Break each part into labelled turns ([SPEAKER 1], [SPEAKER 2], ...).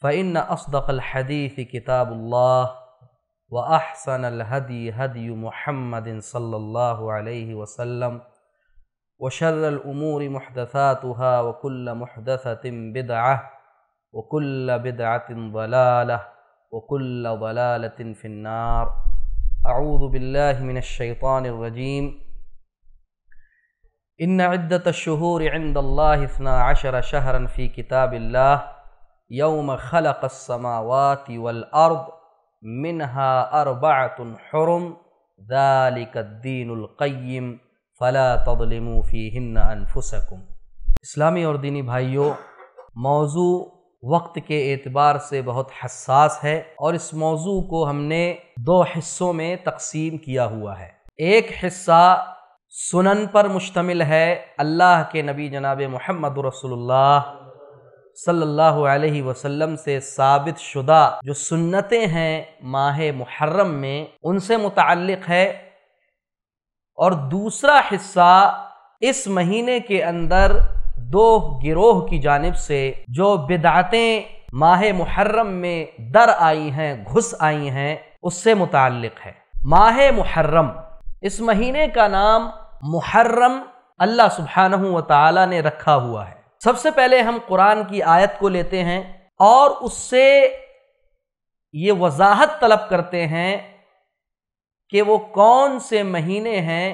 [SPEAKER 1] فإن أصدق الحديث كتاب الله وأحسن الهدي هدي محمد صلى الله عليه وسلم وشر الأمور محدثاتها وكل محدثة بدعة وكل بدعة ضلالة وكل ضلالة في النار أعوذ بالله من الشيطان الرجيم إن عدة الشهور عند الله اثنا عشر شهرا في كتاب الله यौम खलक समावत वल अर्द मिनहा अरबातन हरम दालिकद्दीनकैम फ़ला तबलमूफ़ी हिन्न अनफुसकुम इस्लामी और दीनी भाइयों मौजू वक्त के एतबार से बहुत हसास है और इस मौजू को हमने दो हिस्सों में तकसीम किया हुआ है एक हिस्सा सुनन पर मुश्तमिल है अल्लाह के नबी जनाब मोहम्मद रसोल्ला सल्लल्लाहु अलैहि वसल्लम से साबित शुदा जो सुन्नतें हैं माह मुहर्रम में उनसे मुतक़ है
[SPEAKER 2] और दूसरा हिस्सा इस महीने के अंदर दो गिरोह की जानब से जो बिदातें माह मुहर्रम में दर आई हैं घुस आई हैं उससे मुतक़ है माह मुहर्रम इस महीने का नाम मुहर्रम अल्लाह सुबहानहु व ने रखा हुआ है सबसे पहले हम कुरान की आयत को लेते हैं और उससे ये वजाहत तलब करते हैं कि वो कौन से महीने हैं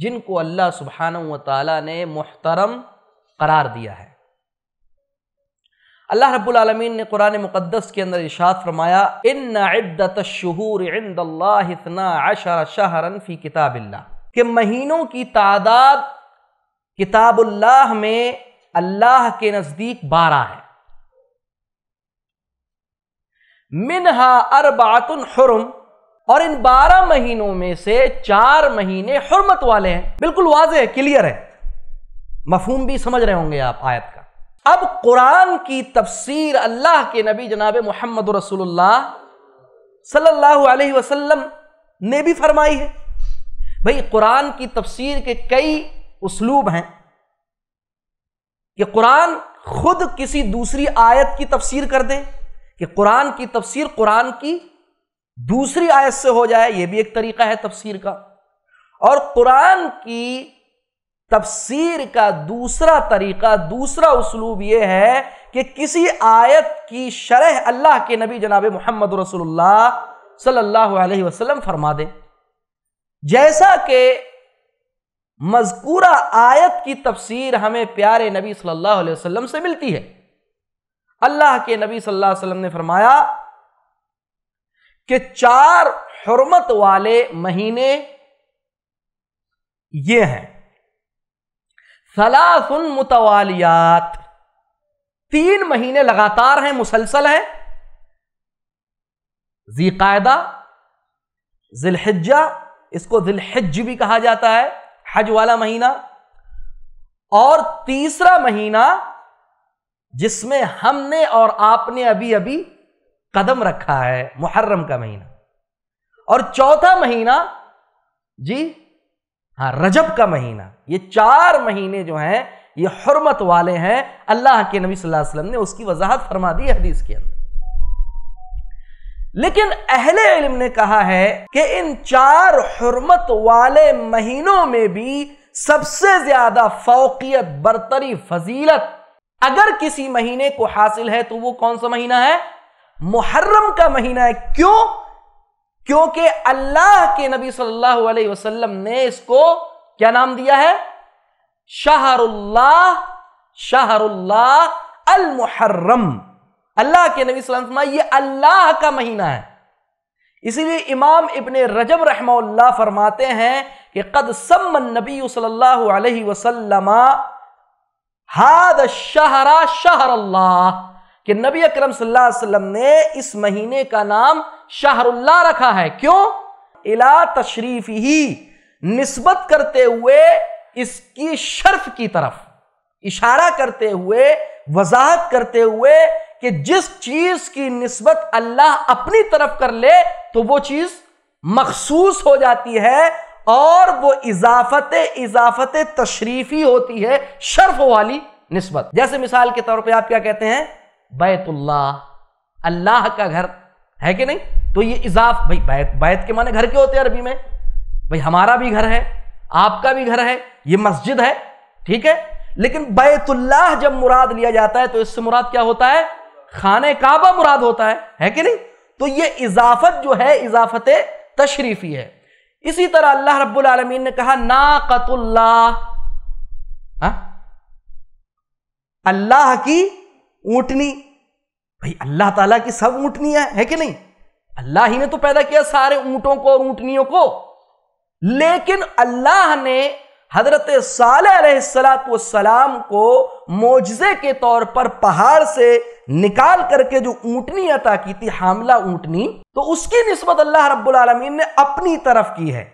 [SPEAKER 2] जिनको अल्लाह सुबहान व ने मुहतरम करार दिया है अल्लाह रब्बुल रबालमीन ने कुरान मुक़दस के अंदर इशात फरमाया इन इद्दत शहूर इतना अशर शहरन फ़ी किताबिल्ला के महीनों की तादाद किताबुल्लाह में अल्लाह के नजदीक बारह है मिनहा अरबातुन हुरम और इन बारह महीनों में से चार महीने हरमत वाले हैं बिल्कुल वाज है क्लियर है मफहूम भी समझ रहे होंगे आप आयत का अब कुरान की तफसीर अल्लाह के नबी जनाब मोहम्मद रसूलुल्लाह सल्लल्लाहु अलैहि वसल्लम ने भी फरमाई है भाई कुरान की तफसीर के कई उसलूब हैं कि कुरान खुद किसी दूसरी आयत की तफसीर कर दे कि कुरान की तफसीर कुरान की दूसरी आयत से हो जाए यह भी एक तरीका है तफसीर का और कुरान की तफसीर का दूसरा तरीका दूसरा उसलूब यह है कि किसी आयत की शरह अल्लाह के नबी जनाब मोहम्मद रसोल्ला सल्लल्लाहु अलैहि वसल्लम फरमा दे जैसा कि मजकूरा आयत की तफसीर हमें प्यारे नबी सल्लल्लाहु अलैहि वसल्लम से मिलती है अल्लाह के नबी सल्लल्लाहु अलैहि वसल्लम ने फरमाया कि चार हरमत वाले महीने ये हैं सलासुन मुतवालियात तीन महीने लगातार हैं मुसलसल हैं जीकायदा जिलहज्जा इसको दिलहज भी कहा जाता है हज वाला महीना और तीसरा महीना जिसमें हमने और आपने अभी अभी कदम रखा है मुहर्रम का महीना और चौथा महीना जी हाँ रजब का महीना ये चार महीने जो हैं ये हरमत वाले हैं अल्लाह के नबी सल्लल्लाहु अलैहि वसल्लम ने उसकी वजाहत फरमा दी हदीस के अंदर लेकिन अहले इल्म ने कहा है कि इन चार हरमत वाले महीनों में भी सबसे ज्यादा फौकियत बरतरी फजीलत अगर किसी महीने को हासिल है तो वो कौन सा महीना है मुहर्रम का महीना है क्यों क्योंकि अल्लाह के नबी सल्लल्लाहु अलैहि वसल्लम ने इसको क्या नाम दिया है शाहरुल्लाह शाहरुल्लाह अल मुहर्रम अल्लाह के नबी सल्लल्लाहु अलैहि वसल्लम ये अल्लाह का महीना है इसीलिए इमाम इबन रजब रहमल्ला फरमाते हैं कि कद सम्मन नबी सल्लल्लाहु अलैहि वसल्लम हाद शहरा शहर अल्लाह कि नबी अकरम सल्लल्लाहु अलैहि वसल्लम ने इस महीने का नाम शाहरुल्लाह रखा है क्यों इला तशरीफ ही निस्बत करते हुए इसकी शर्फ की तरफ इशारा करते हुए वजाहत करते हुए कि जिस चीज की नस्बत अल्लाह अपनी तरफ कर ले तो वो चीज मखसूस हो जाती है और वो इजाफत इजाफत तशरीफी होती है शर्फ वाली नस्बत जैसे मिसाल के तौर पे आप क्या कहते हैं बैतुल्लाह अल्लाह का घर है कि नहीं तो ये इजाफ भाई बैत बैत के माने घर के होते हैं अरबी में भाई हमारा भी घर है आपका भी घर है ये मस्जिद है ठीक है लेकिन बैतुल्लाह जब मुराद लिया जाता है तो इससे मुराद क्या होता है खाने काबा मुराद होता है है कि नहीं तो ये इजाफत जो है इजाफत तशरीफी है इसी तरह अल्लाह रब्बुल आलमीन ने कहा नाकतुल्ला हाँ? अल्लाह की ऊटनी भाई अल्लाह ताला की सब ऊँटनियां है, है कि नहीं अल्लाह ही ने तो पैदा किया सारे ऊंटों को और ऊंटनियों को लेकिन अल्लाह ने हजरत सालत सलाम को मोजे के तौर पर पहाड़ से निकाल करके जो ऊंटनी अता की थी हामला ऊंटनी तो उसकी नस्बत अल्लाह रबीन ने अपनी तरफ की है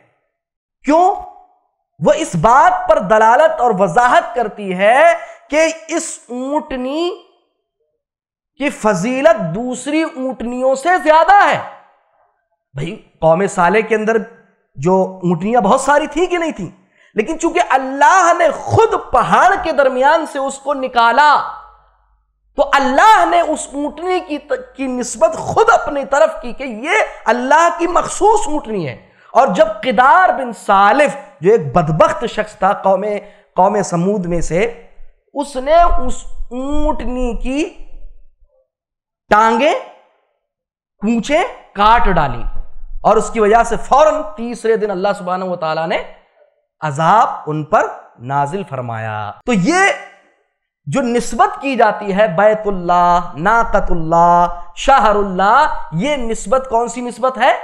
[SPEAKER 2] क्यों वह इस बात पर दलालत और वजाहत करती है कि इस ऊटनी की फजीलत दूसरी ऊटनियों से ज्यादा है भाई कौम साले के अंदर जो ऊटनियां बहुत सारी थी कि नहीं थी लेकिन चूंकि अल्लाह ने खुद पहाड़ के दरमियान से उसको निकाला तो अल्लाह ने उस ऊटनी की, की नस्बत खुद अपनी तरफ की कि ये अल्लाह की मखसूस ऊटनी है और जब किदार बिन सालिफ जो एक बदबख्त शख्स था कौम कौम समूद में से उसने उस ऊटनी की टांगे पूछे काट डाली और उसकी वजह से फौरन तीसरे दिन अल्लाह सुबहाना तला ने अजाब उन पर नाजिल फरमाया तो ये जो नस्बत की जाती है बैतुल्ला नाकतुल्ला शाहरुल्ला ये नस्बत कौन सी नस्बत है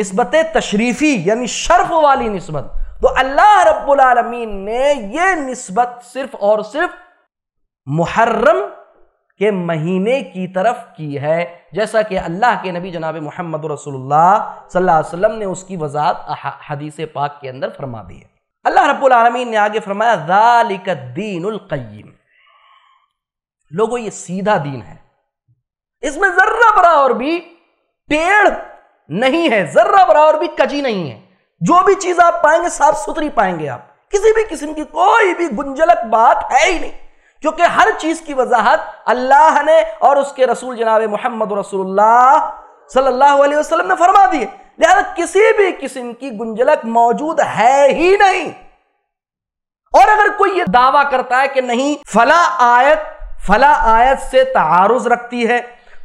[SPEAKER 2] नस्बत तशरीफी यानी शर्फ वाली नस्बत तो अल्लाह रब्बुलमीन ने यह नस्बत सिर्फ और सिर्फ मुहर्रम के महीने की तरफ की है जैसा कि अल्लाह के नबी जनाब मोहम्मद रसोल्ला ने उसकी वजात हदीस पाक के अंदर फरमा दी है अल्लाह रबालमीन ने आगे फरमाया दालिकदीनकयम लोगो ये सीधा दीन है इसमें जर्रा बराबर भी पेड़ नहीं है जर्रा बराबर भी कची नहीं है जो भी चीज आप पाएंगे साफ सुथरी पाएंगे आप किसी भी किस्म की कोई भी गुंजलक बात है ही नहीं क्योंकि हर चीज की वजाहत अल्लाह ने और उसके रसूल जनाब मोहम्मद रसूलुल्लाह वसल्लम ने फरमा दिए लिहाजा किसी भी किस्म की गुंजलक मौजूद है ही नहीं और अगर कोई ये दावा करता है कि नहीं फला आयत फला आयत से तारुज रखती है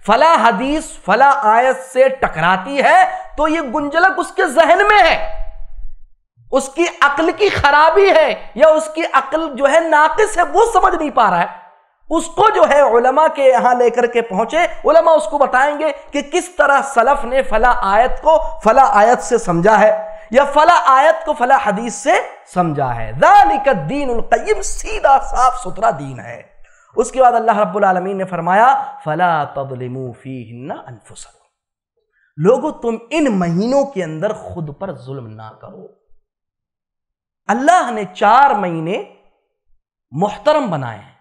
[SPEAKER 2] फला हदीस फला आयत से टकराती है तो ये गुंजलक उसके जहन में है उसकी अकल की खराबी है या उसकी अक्ल जो है नाकिस है वो समझ नहीं पा रहा है उसको जो है उलमा के यहां लेकर के पहुंचे उलमा उसको बताएंगे कि किस तरह सलफ ने फला आयत को फला आयत से समझा है या फला आयत को फला हदीस से समझा है दालिक दीन उलकयम सीधा साफ सुथरा दीन है उसके बाद अल्लाह रब्बुल आलमीन ने फरमाया फला तबलिमू फी लोगो तुम इन महीनों के अंदर खुद पर जुल्म ना करो अल्लाह ने चार महीने मोहतरम बनाए हैं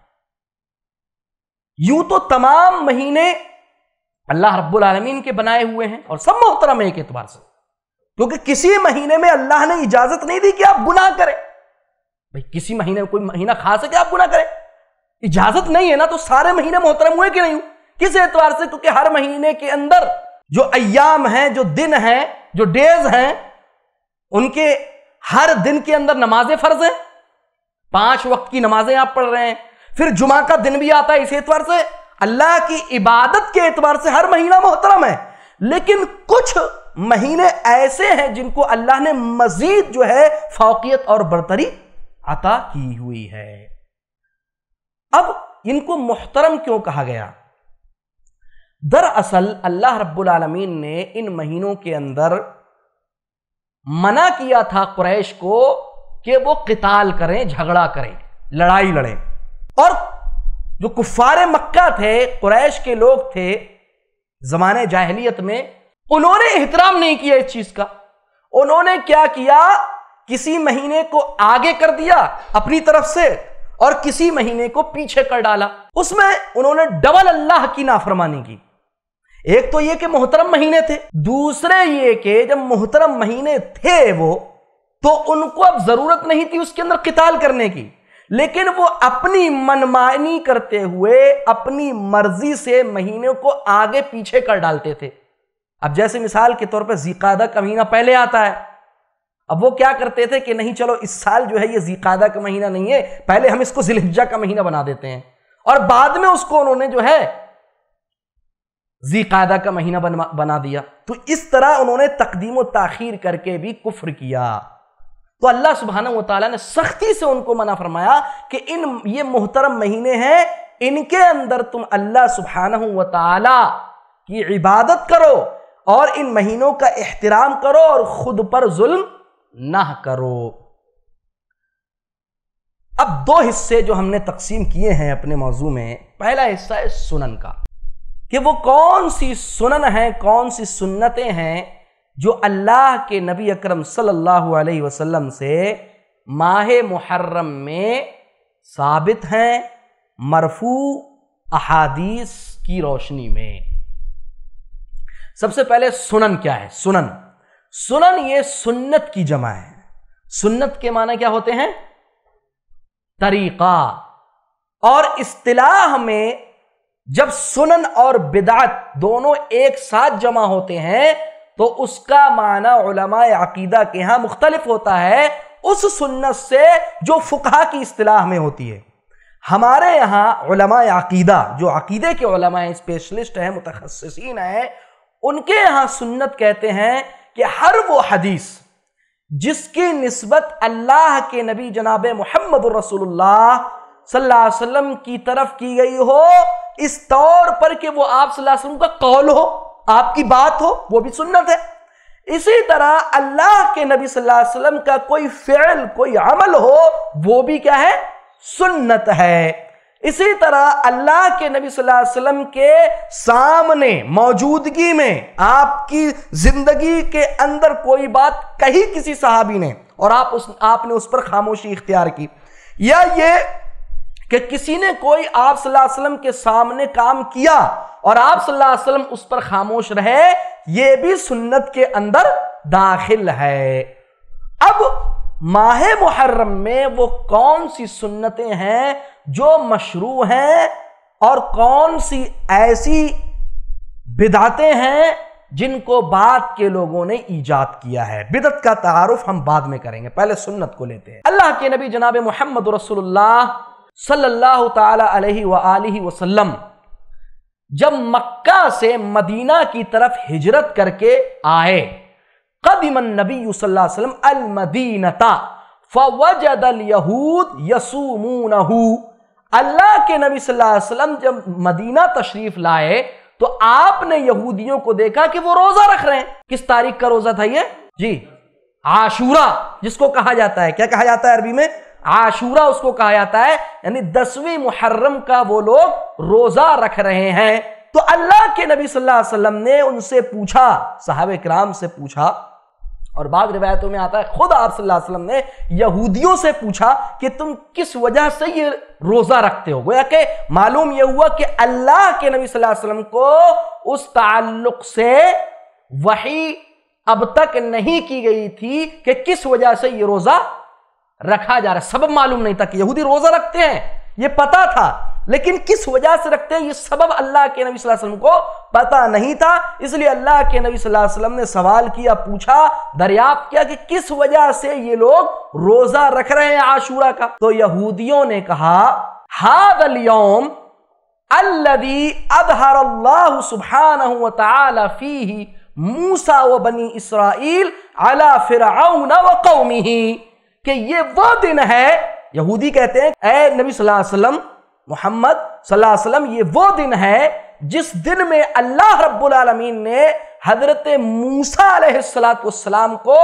[SPEAKER 2] यूं तो तमाम महीने अल्लाह रब्बुल आलमीन के बनाए हुए हैं और सब मोहतरम है एक एतबार से क्योंकि किसी महीने में अल्लाह ने इजाजत नहीं दी कि आप गुनाह करें भाई किसी महीने में कोई महीना खास है कि आप गुनाह करें इजाजत नहीं है ना तो सारे महीने मोहतरम हुए कि नहीं हुए किस एतवार से क्योंकि हर महीने के अंदर जो अयाम हैं जो दिन हैं जो डेज हैं उनके हर दिन के अंदर नमाजें फर्ज है पांच वक्त की नमाजें आप पढ़ रहे हैं फिर जुमा का दिन भी आता है इस एतवार से अल्लाह की इबादत के एतवार से हर महीना मोहतरम है लेकिन कुछ महीने ऐसे हैं जिनको अल्लाह ने मजीद जो है फौकियत और बरतरी अता
[SPEAKER 1] की हुई है
[SPEAKER 2] अब इनको मोहतरम क्यों कहा गया दरअसल अल्लाह रब्बुल आलमीन ने इन महीनों के अंदर मना किया था कुरैश को कि वो किताल करें झगड़ा करें लड़ाई लड़ें और जो कुफार मक्का थे कुरैश के लोग थे जमाने जाहलीत में उन्होंने एहतराम नहीं किया इस चीज का उन्होंने क्या किया किसी महीने को आगे कर दिया अपनी तरफ से और किसी महीने को पीछे कर डाला उसमें उन्होंने डबल अल्लाह की नाफरमानी की एक तो ये कि मोहतरम महीने थे दूसरे ये कि जब मोहतरम महीने थे वो तो उनको अब जरूरत नहीं थी उसके अंदर किताल करने की लेकिन वो अपनी मनमानी करते हुए अपनी मर्जी से महीने को आगे पीछे कर डालते थे अब जैसे मिसाल के तौर पर जीकादा का महीना पहले आता है अब वो क्या करते थे कि नहीं चलो इस साल जो है ये जीकादा का महीना नहीं है पहले हम इसको जिलहिजा का महीना बना देते हैं और बाद में उसको उन्होंने जो है जी कायदा का महीना बना दिया तो इस तरह उन्होंने तकदीम ताखिर करके भी कुफ्र किया तो अल्लाह सुबहाना तला ने सख्ती से उनको मना फरमाया कि इन ये मोहतरम महीने हैं इनके अंदर तुम अल्लाह सुबहाना तला की इबादत करो और इन महीनों का एहतराम करो और खुद पर जुल्म ना करो अब दो हिस्से जो हमने तकसीम किए हैं अपने मौजू में पहला हिस्सा है सुनन का कि वो कौन सी सुनन हैं कौन सी सुन्नतें हैं जो अल्लाह के नबी अकरम सल्लल्लाहु अलैहि वसल्लम से माह मुहर्रम में साबित हैं मरफू अहादीस की रोशनी में सबसे पहले सुनन क्या है सुनन सुनन ये सुन्नत की जमा है सुन्नत के माने क्या होते हैं तरीका और इस्तिलाह में जब सुनन और बिदात दोनों एक साथ जमा होते हैं तो उसका माना उलमा अकीदा के यहाँ मुख्तलिफ होता है उस सुन्नत से जो फ़ुका की असलाह में होती है हमारे यहाँ उलमा अकीदा जो अकीदे के उलमा स्पेशलिस्ट हैं मुतखसिन हैं उनके यहाँ सुन्नत कहते हैं कि हर वो हदीस जिसकी नस्बत अल्लाह के नबी जनाब मोहम्मद रसोल्ला सल्लाम की तरफ की गई हो इस तौर पर कि वो आप सल्लाम का कौल हो आपकी बात हो वो भी सुन्नत है इसी तरह अल्लाह के नबी सल्लल्लाहु अलैहि वसल्लम का कोई फ़ैल कोई अमल हो वो भी क्या है सुन्नत है इसी तरह अल्लाह के नबी सल्लल्लाहु अलैहि वसल्लम के सामने मौजूदगी में आपकी जिंदगी के अंदर कोई बात कही किसी साहबी ने और आप उस आपने उस पर खामोशी इख्तियार की या ये कि किसी ने कोई आप वसल्लम के सामने काम किया और आप वसल्लम उस पर खामोश रहे ये भी सुन्नत के अंदर दाखिल है अब माह मुहर्रम में वो कौन सी सुन्नतें हैं जो मशरू हैं और कौन सी ऐसी बिदातें हैं जिनको बाद के लोगों ने ईजाद किया है बिदत का तारुफ हम बाद में करेंगे पहले सुन्नत को लेते हैं अल्लाह के नबी जनाब मोहम्मद रसूलुल्लाह सल्लल्लाहु ताला अलैहि व आलिहि वसल्लम जब मक्का से मदीना की तरफ हिजरत करके आए कदीम नबी वसल्लम अल मदीनता फवजद अल यहूद यसूमूनहू अल्लाह के नबी सल्लल्लाहु अलैहि वसल्लम जब मदीना तशरीफ लाए तो आपने यहूदियों को देखा कि वो रोजा रख रहे हैं किस तारीख का रोजा था ये जी आशूरा जिसको कहा जाता है क्या कहा जाता है अरबी में आशूरा उसको कहा जाता है यानी दसवीं मुहर्रम का वो लोग रोजा रख रहे हैं तो अल्लाह के नबी सल्लल्लाहु अलैहि वसल्लम ने उनसे पूछा साहब कराम से पूछा और बाद रिवायतों में आता है खुद आप सल्लल्लाहु अलैहि वसल्लम ने यहूदियों से पूछा कि तुम किस वजह से ये रोजा रखते हो गोया कि मालूम यह हुआ कि अल्लाह के नबी सल्लल्लाहु अलैहि वसल्लम को उस ताल्लुक से वही अब तक नहीं की गई थी कि किस वजह से ये रोजा रखा जा रहा है सब मालूम नहीं था कि यहूदी रोजा रखते हैं ये पता था लेकिन किस वजह से रखते हैं ये सबब अल्लाह के नबी वसल्लम को पता नहीं था इसलिए अल्लाह के नबी वसल्लम ने सवाल किया पूछा दरियाफ्त किया कि किस वजह से ये लोग रोजा रख रहे हैं आशूरा का तो यहूदियों ने कहा हादल यौम अल्लदी अदहर अल्लाह सुबहान फीही मूसा व बनी इसराइल अला फिर व कौमी कि ये वो दिन है यहूदी कहते हैं ए नबी वसल्लम मोहम्मद वसल्लम ये वो दिन है जिस दिन में अल्लाह रब्बुल रबालमीन ने हजरत मूसालाम को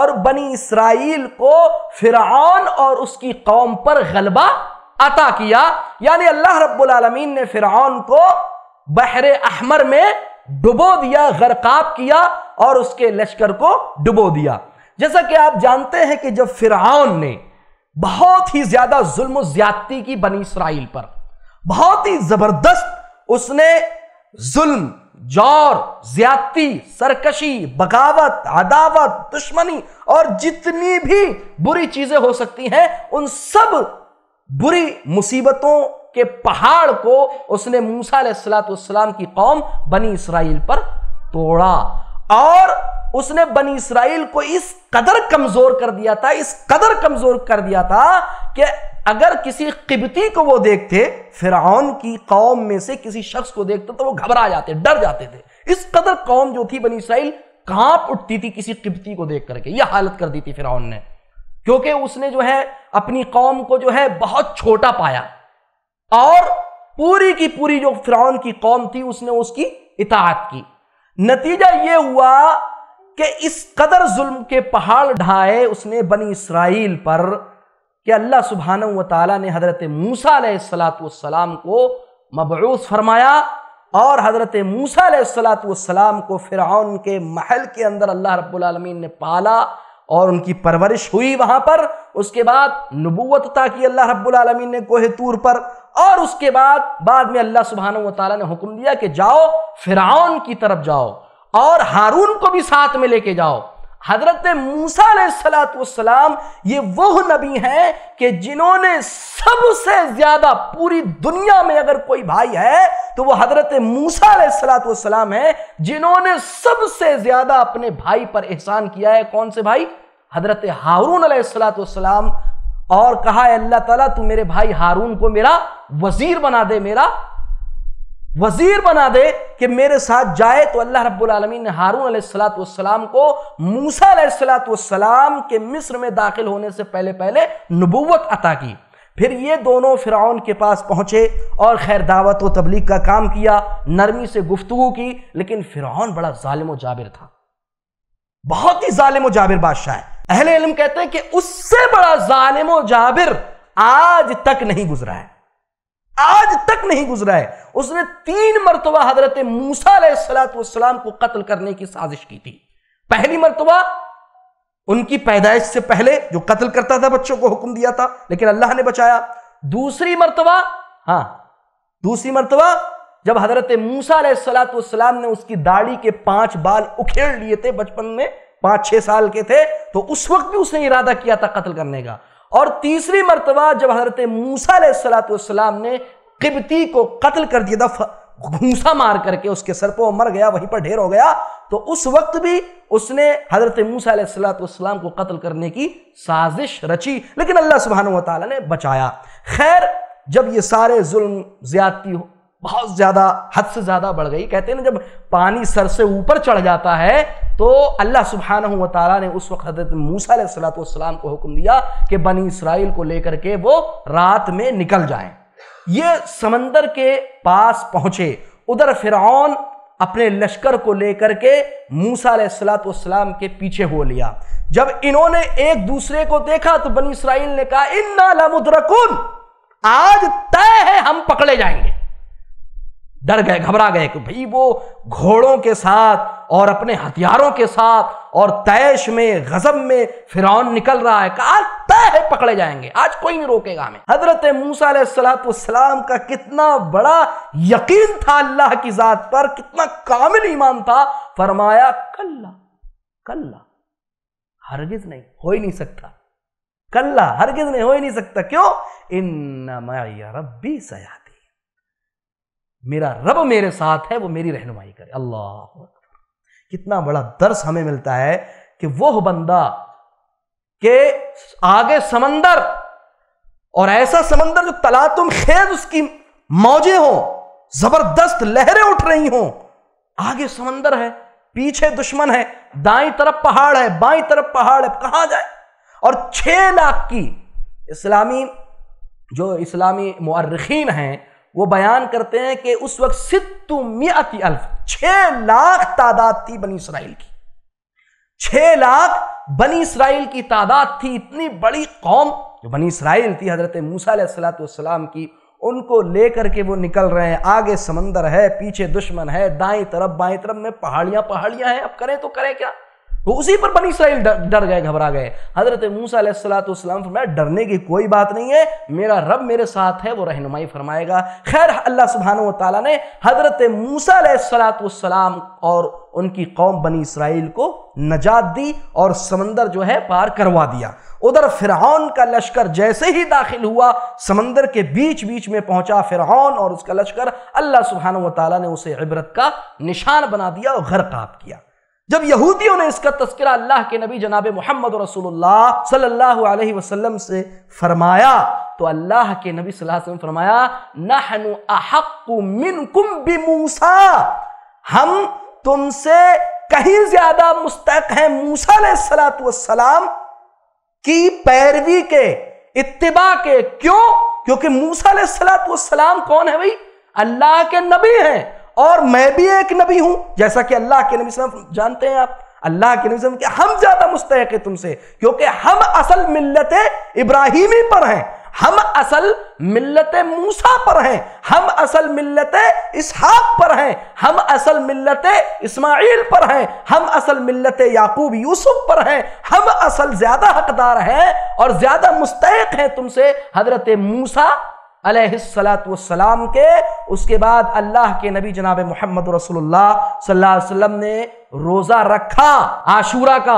[SPEAKER 2] और बनी इसराइल को फिरौन और उसकी कौम पर गलबा अता किया यानी अल्लाह रब्बुल रबालमीन ने फिरौन को बहर अहमर में डुबो दिया गरकाब किया और उसके लश्कर को डुबो दिया जैसा कि आप जानते हैं कि जब फिरौन ने बहुत ही ज्यादा जुल्म ज्यादती की बनी इसराइल पर बहुत ही जबरदस्त उसने जुल्म जोर ज्यादती सरकशी बगावत अदावत दुश्मनी और जितनी भी बुरी चीजें हो सकती हैं उन सब बुरी मुसीबतों के पहाड़ को उसने मूसा सलाम की कौम बनी इसराइल पर तोड़ा और उसने बनी इसराइल को इस कदर कमजोर कर दिया था इस कदर कमजोर कर दिया था कि अगर किसी किबती को वो देखते फिर की कौम में से किसी शख्स को देखते तो वो घबरा जाते डर जाते थे इस कदर कौम जो थी बनी इसराइल कांप उठती थी किसी किबती को देख करके यह हालत कर दी थी फिर ने क्योंकि उसने जो है अपनी कौम को जो है बहुत छोटा पाया और पूरी की पूरी जो फिरौन की कौम थी उसने उसकी इतात की नतीजा ये हुआ कि इस कदर जुल्म के पहाड़ ढाए उसने बनी इसराइल पर कि अल्लाह सुबहान तला ने हज़रत मूसा सलातम को मबरूस फरमाया और हज़रत मूसा सलातम को फिर के महल के अंदर अल्लाह रब्बुल रबालमीन ने पाला और उनकी परवरिश हुई वहां पर उसके बाद था ताकि अल्लाह रब्बुल आलमीन ने कोहे तूर पर और उसके बाद बाद में अल्लाह सुबहान तला ने हुक्म दिया कि जाओ फिराउन की तरफ जाओ और हारून को भी साथ में लेके जाओ हजरत मूसा ये वह नबी हैं कि जिन्होंने सबसे ज्यादा पूरी दुनिया में अगर कोई भाई है तो वह हजरत मूसा है जिन्होंने सबसे ज्यादा अपने भाई पर एहसान किया है कौन से भाई हजरत हारून सलाम और कहा अल्लाह तला तू मेरे भाई हारून को मेरा वजीर बना दे मेरा वजीर बना दे कि मेरे साथ जाए तो अल्लाह रब्बुल ने हारून सलाम को मूसा सलाम के मिस्र में दाखिल होने से पहले पहले नबूवत अता की फिर ये दोनों फ़िरौन के पास पहुंचे और खैर दावत व तबलीग का काम किया नरमी से गुफ्तु की लेकिन फ़िरौन बड़ा जालिम जाबिर था बहुत ही जालिम जाबिर बादशाह है अहले इल्म कहते हैं कि उससे बड़ा ालिम जाबिर आज तक नहीं गुजरा है आज तक नहीं गुजरा है उसने तीन मरतबा हजरत मूसा को कत्ल करने की साजिश की थी पहली मरतबा उनकी पैदाइश से पहले जो कत्ल करता था बच्चों को हुक्म दिया था लेकिन अल्लाह ने बचाया दूसरी मरतबा हाँ दूसरी मरतबा जब हजरत मूसा सलाम ने उसकी दाढ़ी के पांच बाल उखेड़ लिए थे बचपन में पांच छह साल के थे तो उस वक्त भी उसने इरादा किया था कत्ल करने का और तीसरी मरतबा जब हजरत मूसा सलातम ने किबती को कत्ल कर दिया था घूसा मार करके उसके सर पर मर गया वहीं पर ढेर हो गया तो उस वक्त भी उसने हजरत मूसा सलाम को कत्ल करने की साजिश रची लेकिन अल्लाह सुबहान तला ने बचाया खैर जब ये सारे जुल्म ज्यादती बहुत ज्यादा हद से ज्यादा बढ़ गई कहते हैं ना जब पानी सर से ऊपर चढ़ जाता है तो अल्लाह सुबहान तारा ने उस वक्त हजरत मूसा सलातम को हुक्म दिया कि बनी इसराइल को लेकर के वो रात में निकल जाए ये समंदर के पास पहुंचे उधर फिरौन अपने लश्कर को लेकर के मूसा सलातम के पीछे हो लिया जब इन्होंने एक दूसरे को देखा तो बनी इसराइल ने कहा इन नाला आज तय है हम पकड़े
[SPEAKER 1] जाएंगे डर
[SPEAKER 2] गए घबरा गए कि भाई वो घोड़ों के साथ और अपने हथियारों के साथ और तैश में गजब में फिरौन निकल रहा है कहा तय है पकड़े जाएंगे आज कोई नहीं रोकेगा हमें हजरत मूसा सलाम का कितना बड़ा यकीन था अल्लाह की जात पर कितना कामिल ईमान था फरमाया कल्ला कल्ला हरगिज नहीं हो ही नहीं सकता कल्ला हरगिज नहीं हो ही नहीं सकता क्यों इन रबी सया मेरा रब मेरे साथ है वो मेरी रहनुमाई करे अल्लाह कितना बड़ा दर्श हमें मिलता है कि वह बंदा के आगे समंदर और ऐसा समंदर जो तलातुम खेज उसकी मौजे हो जबरदस्त लहरें उठ रही हो आगे समंदर है पीछे दुश्मन है दाई तरफ पहाड़ है बाई तरफ पहाड़ है कहा जाए और छह लाख की इस्लामी जो इस्लामी मर्रखीन हैं वो बयान करते हैं कि उस वक्त सितु अल्फ छह लाख तादाद थी बनी इसराइल की छह लाख बनी इसराइल की तादाद थी इतनी बड़ी कौम जो बनी इसराइल थी हज़रत मूसा सलाम की उनको लेकर के वो निकल रहे हैं आगे समंदर है पीछे दुश्मन है दाएं तरफ बाएं तरफ में पहाड़ियां पहाड़ियां हैं अब करें तो करें क्या वो उसी पर बनी इसराइल डर गए घबरा गए हजरत मूसलाम फरमाया डरने की कोई बात नहीं है मेरा रब मेरे साथ है वो रहनुमाई फरमाएगा खैर अल्लाह सुबहान तला ने हजरत मूसलाम और उनकी कौम बनी इसराइल को नजात दी और समंदर जो है पार करवा दिया उधर फिरौन का लश्कर जैसे ही दाखिल हुआ समंदर के बीच बीच में पहुंचा फिरौन और उसका लश्कर अल्लाह सुबहान तला ने उसे इबरत का निशान बना दिया और घर काब किया जब यहूदियों ने इसका तस्करा अल्लाह के नबी जनाब मोहम्मद रसूलुल्लाह वसल्लम से फरमाया तो अल्लाह के नबी वसल्लम फरमाया नहनु हम तुमसे कहीं ज्यादा मुस्तक हैं मूसा सलातम की पैरवी के इतबा के क्यों क्योंकि मूसा सलातम कौन है भाई अल्लाह के नबी हैं और मैं भी एक नबी हूं जैसा कि अल्लाह के नबी सल्लम जानते हैं आप अल्लाह के नबी कि हम ज्यादा मुस्तक है तुमसे क्योंकि हम असल मिल्लत इब्राहिमी पर हैं हम असल मिल्लत मूसा पर हैं हम असल मिल्लत इसहाक पर हैं हम असल मिल्लत इस्माइल पर हैं हम असल मिल्लत याकूब यूसुफ पर हैं हम असल ज्यादा हकदार हैं और ज्यादा मुस्तक हैं तुमसे हजरत मूसा सलाम के उसके बाद अल्लाह के नबी जनाब मोहम्मद रसोल्ला वसल्लम ने रोज़ा रखा आशूरा का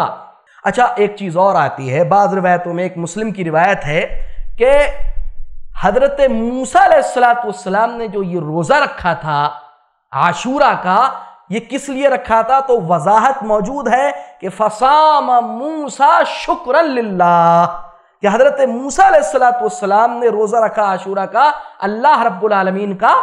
[SPEAKER 2] अच्छा एक चीज़ और आती है बाद रिवायतों में एक मुस्लिम की रिवायत है कि हजरत मूसा मूसलाम ने जो ये रोज़ा रखा था आशूरा का ये किस लिए रखा था तो वजाहत मौजूद है कि फसाम मूसा शुक्र कि हजरत मूसलाम ने रोज़ा रखा आशूरा का अल्लाह रबालमीन का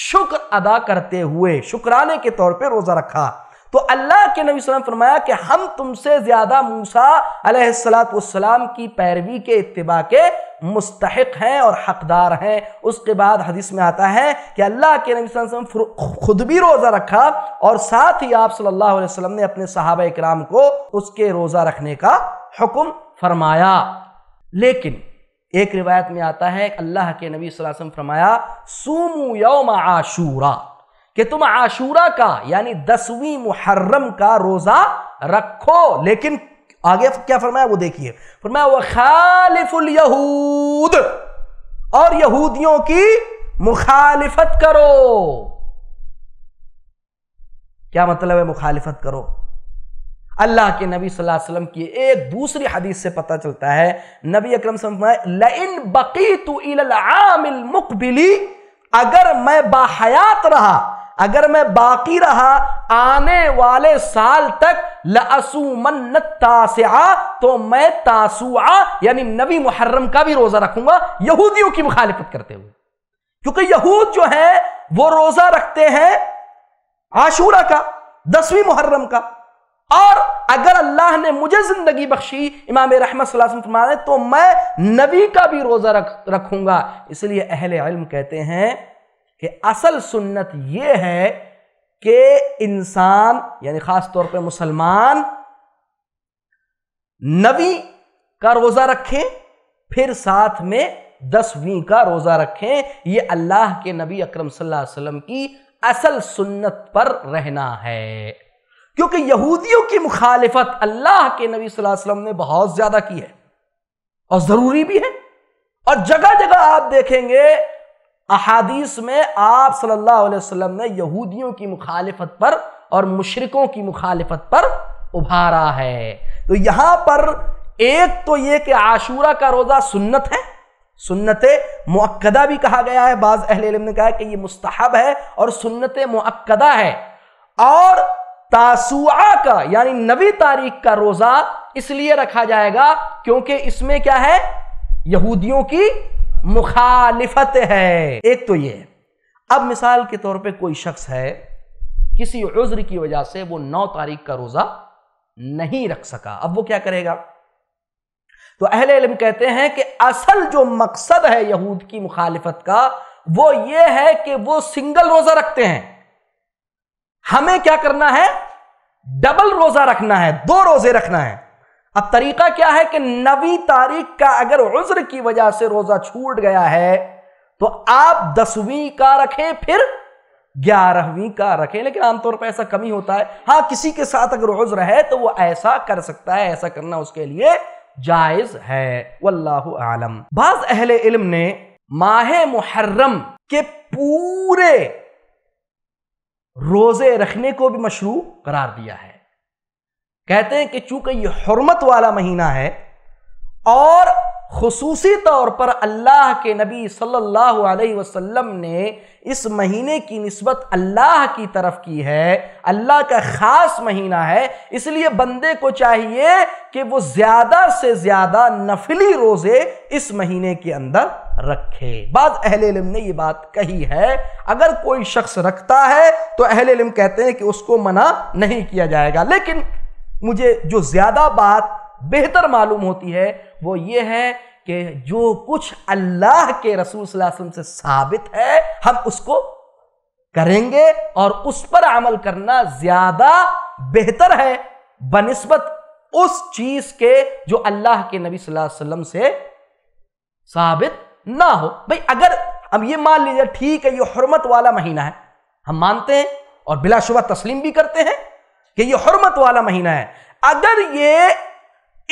[SPEAKER 2] शुक्र अदा करते हुए शुक्राने के तौर पर रोज़ा रखा तो अल्लाह के नबी वसल्लम फरमाया कि हम तुमसे ज़्यादा मूसा सलाम की पैरवी के इतबा के मुस्तक हैं और हकदार हैं उसके बाद हदीस में आता है कि अल्लाह के नबी वसल्लम खुद भी रोज़ा रखा और साथ ही आप सल्लल्लाहु अलैहि वसल्लम ने अपने सहाबा इक्राम को उसके रोज़ा रखने का हुक्म फरमाया लेकिन एक रिवायत में आता है अल्लाह के नबी वसल्लम फरमाया सूमू यौम आशूरा कि तुम आशूरा का यानी दसवीं मुहर्रम का रोज़ा रखो लेकिन आगे क्या फरमाया वो देखिए फरमाया वह खालिफुल यहूद और यहूदियों की मुखालिफत करो क्या मतलब है मुखालिफत करो अल्लाह के नबी सल्लल्लाहु अलैहि वसल्लम की एक दूसरी हदीस से पता चलता है नबी अकरम लइन मुकबिली अगर मैं बाहयात रहा अगर मैं बाकी रहा आने वाले साल तक लसूमन तो मैं तासुआ यानी नबी मुहर्रम का भी रोजा रखूंगा यहूदियों की मुखालिफत करते हुए क्योंकि यहूद जो है वो रोजा रखते हैं आशूरा का दसवीं मुहर्रम का और अगर अल्लाह ने मुझे जिंदगी बख्शी इमाम रहमत तो मैं नबी का भी रोज़ा रख रखूंगा इसलिए अहल इल्म कहते हैं कि असल सुन्नत यह है कि इंसान यानी ख़ास तौर पे मुसलमान नबी का रोज़ा रखें फिर साथ में दसवीं का रोज़ा रखें यह अल्लाह के नबी अकरम सल्लल्लाहु अलैहि वसल्लम की असल सुन्नत पर रहना है क्योंकि यहूदियों की मुखालफत अल्लाह के नबी वसल्लम ने बहुत ज्यादा की है और जरूरी भी है और जगह जगह आप देखेंगे अहादीस में आप सल्लल्लाहु अलैहि वसल्लम ने यहूदियों की मुखालफत पर और मुशरकों की मुखालफत पर उभारा है तो यहां पर एक तो यह कि आशूरा का रोजा सुन्नत है सुन्नत मुक्दा भी कहा गया है बाज अहल ने कहा कि ये मुस्तहब है और सुन्नत मुक्दा है और तासुआ का यानी नवी तारीख का रोजा इसलिए रखा जाएगा क्योंकि इसमें क्या है यहूदियों की मुखालिफत है एक तो ये अब मिसाल के तौर पे कोई शख्स है किसी उज्र की वजह से वो नौ तारीख का रोजा नहीं रख सका अब वो क्या करेगा तो अहले इलम कहते हैं कि असल जो मकसद है यहूद की मुखालिफत का वो ये है कि वो सिंगल रोजा रखते हैं हमें क्या करना है डबल रोजा रखना है दो रोजे रखना है अब तरीका क्या है कि नवी तारीख का अगर उज्र की वजह से रोजा छूट गया है तो आप दसवीं का रखें फिर ग्यारहवीं का रखें लेकिन आमतौर पर ऐसा कमी होता है हाँ किसी के साथ अगर उज्र है तो वो ऐसा कर सकता है ऐसा करना उसके लिए जायज है वल्लाहु आलम बाज अहले इल्म ने माह मुहर्रम के पूरे रोज़े रखने को भी मशरू करार दिया है कहते हैं कि चूंकि ये हरमत वाला महीना है और खसूसी तौर पर अल्लाह के नबी सल्लल्लाहु अलैहि वसल्लम ने इस महीने की नस्बत अल्लाह की तरफ की है अल्लाह का ख़ास महीना है इसलिए बंदे को चाहिए कि वो ज़्यादा से ज़्यादा नफली रोज़े इस महीने के अंदर रखे बाद अहल इलम ने ये बात कही है अगर कोई शख्स रखता है तो अहल इलम कहते हैं कि उसको मना नहीं किया जाएगा लेकिन मुझे जो ज़्यादा बात बेहतर मालूम होती है वो ये है कि जो कुछ अल्लाह के रसूल वसल्लम से साबित है हम उसको करेंगे और उस पर अमल करना ज्यादा बेहतर है बनस्बत उस चीज के जो अल्लाह के नबी वसल्लम से साबित ना हो भाई अगर अब ये मान लीजिए ठीक है ये हरमत वाला महीना है हम मानते हैं और बिलाशुबा तस्लीम भी करते हैं कि ये हरमत वाला महीना है अगर ये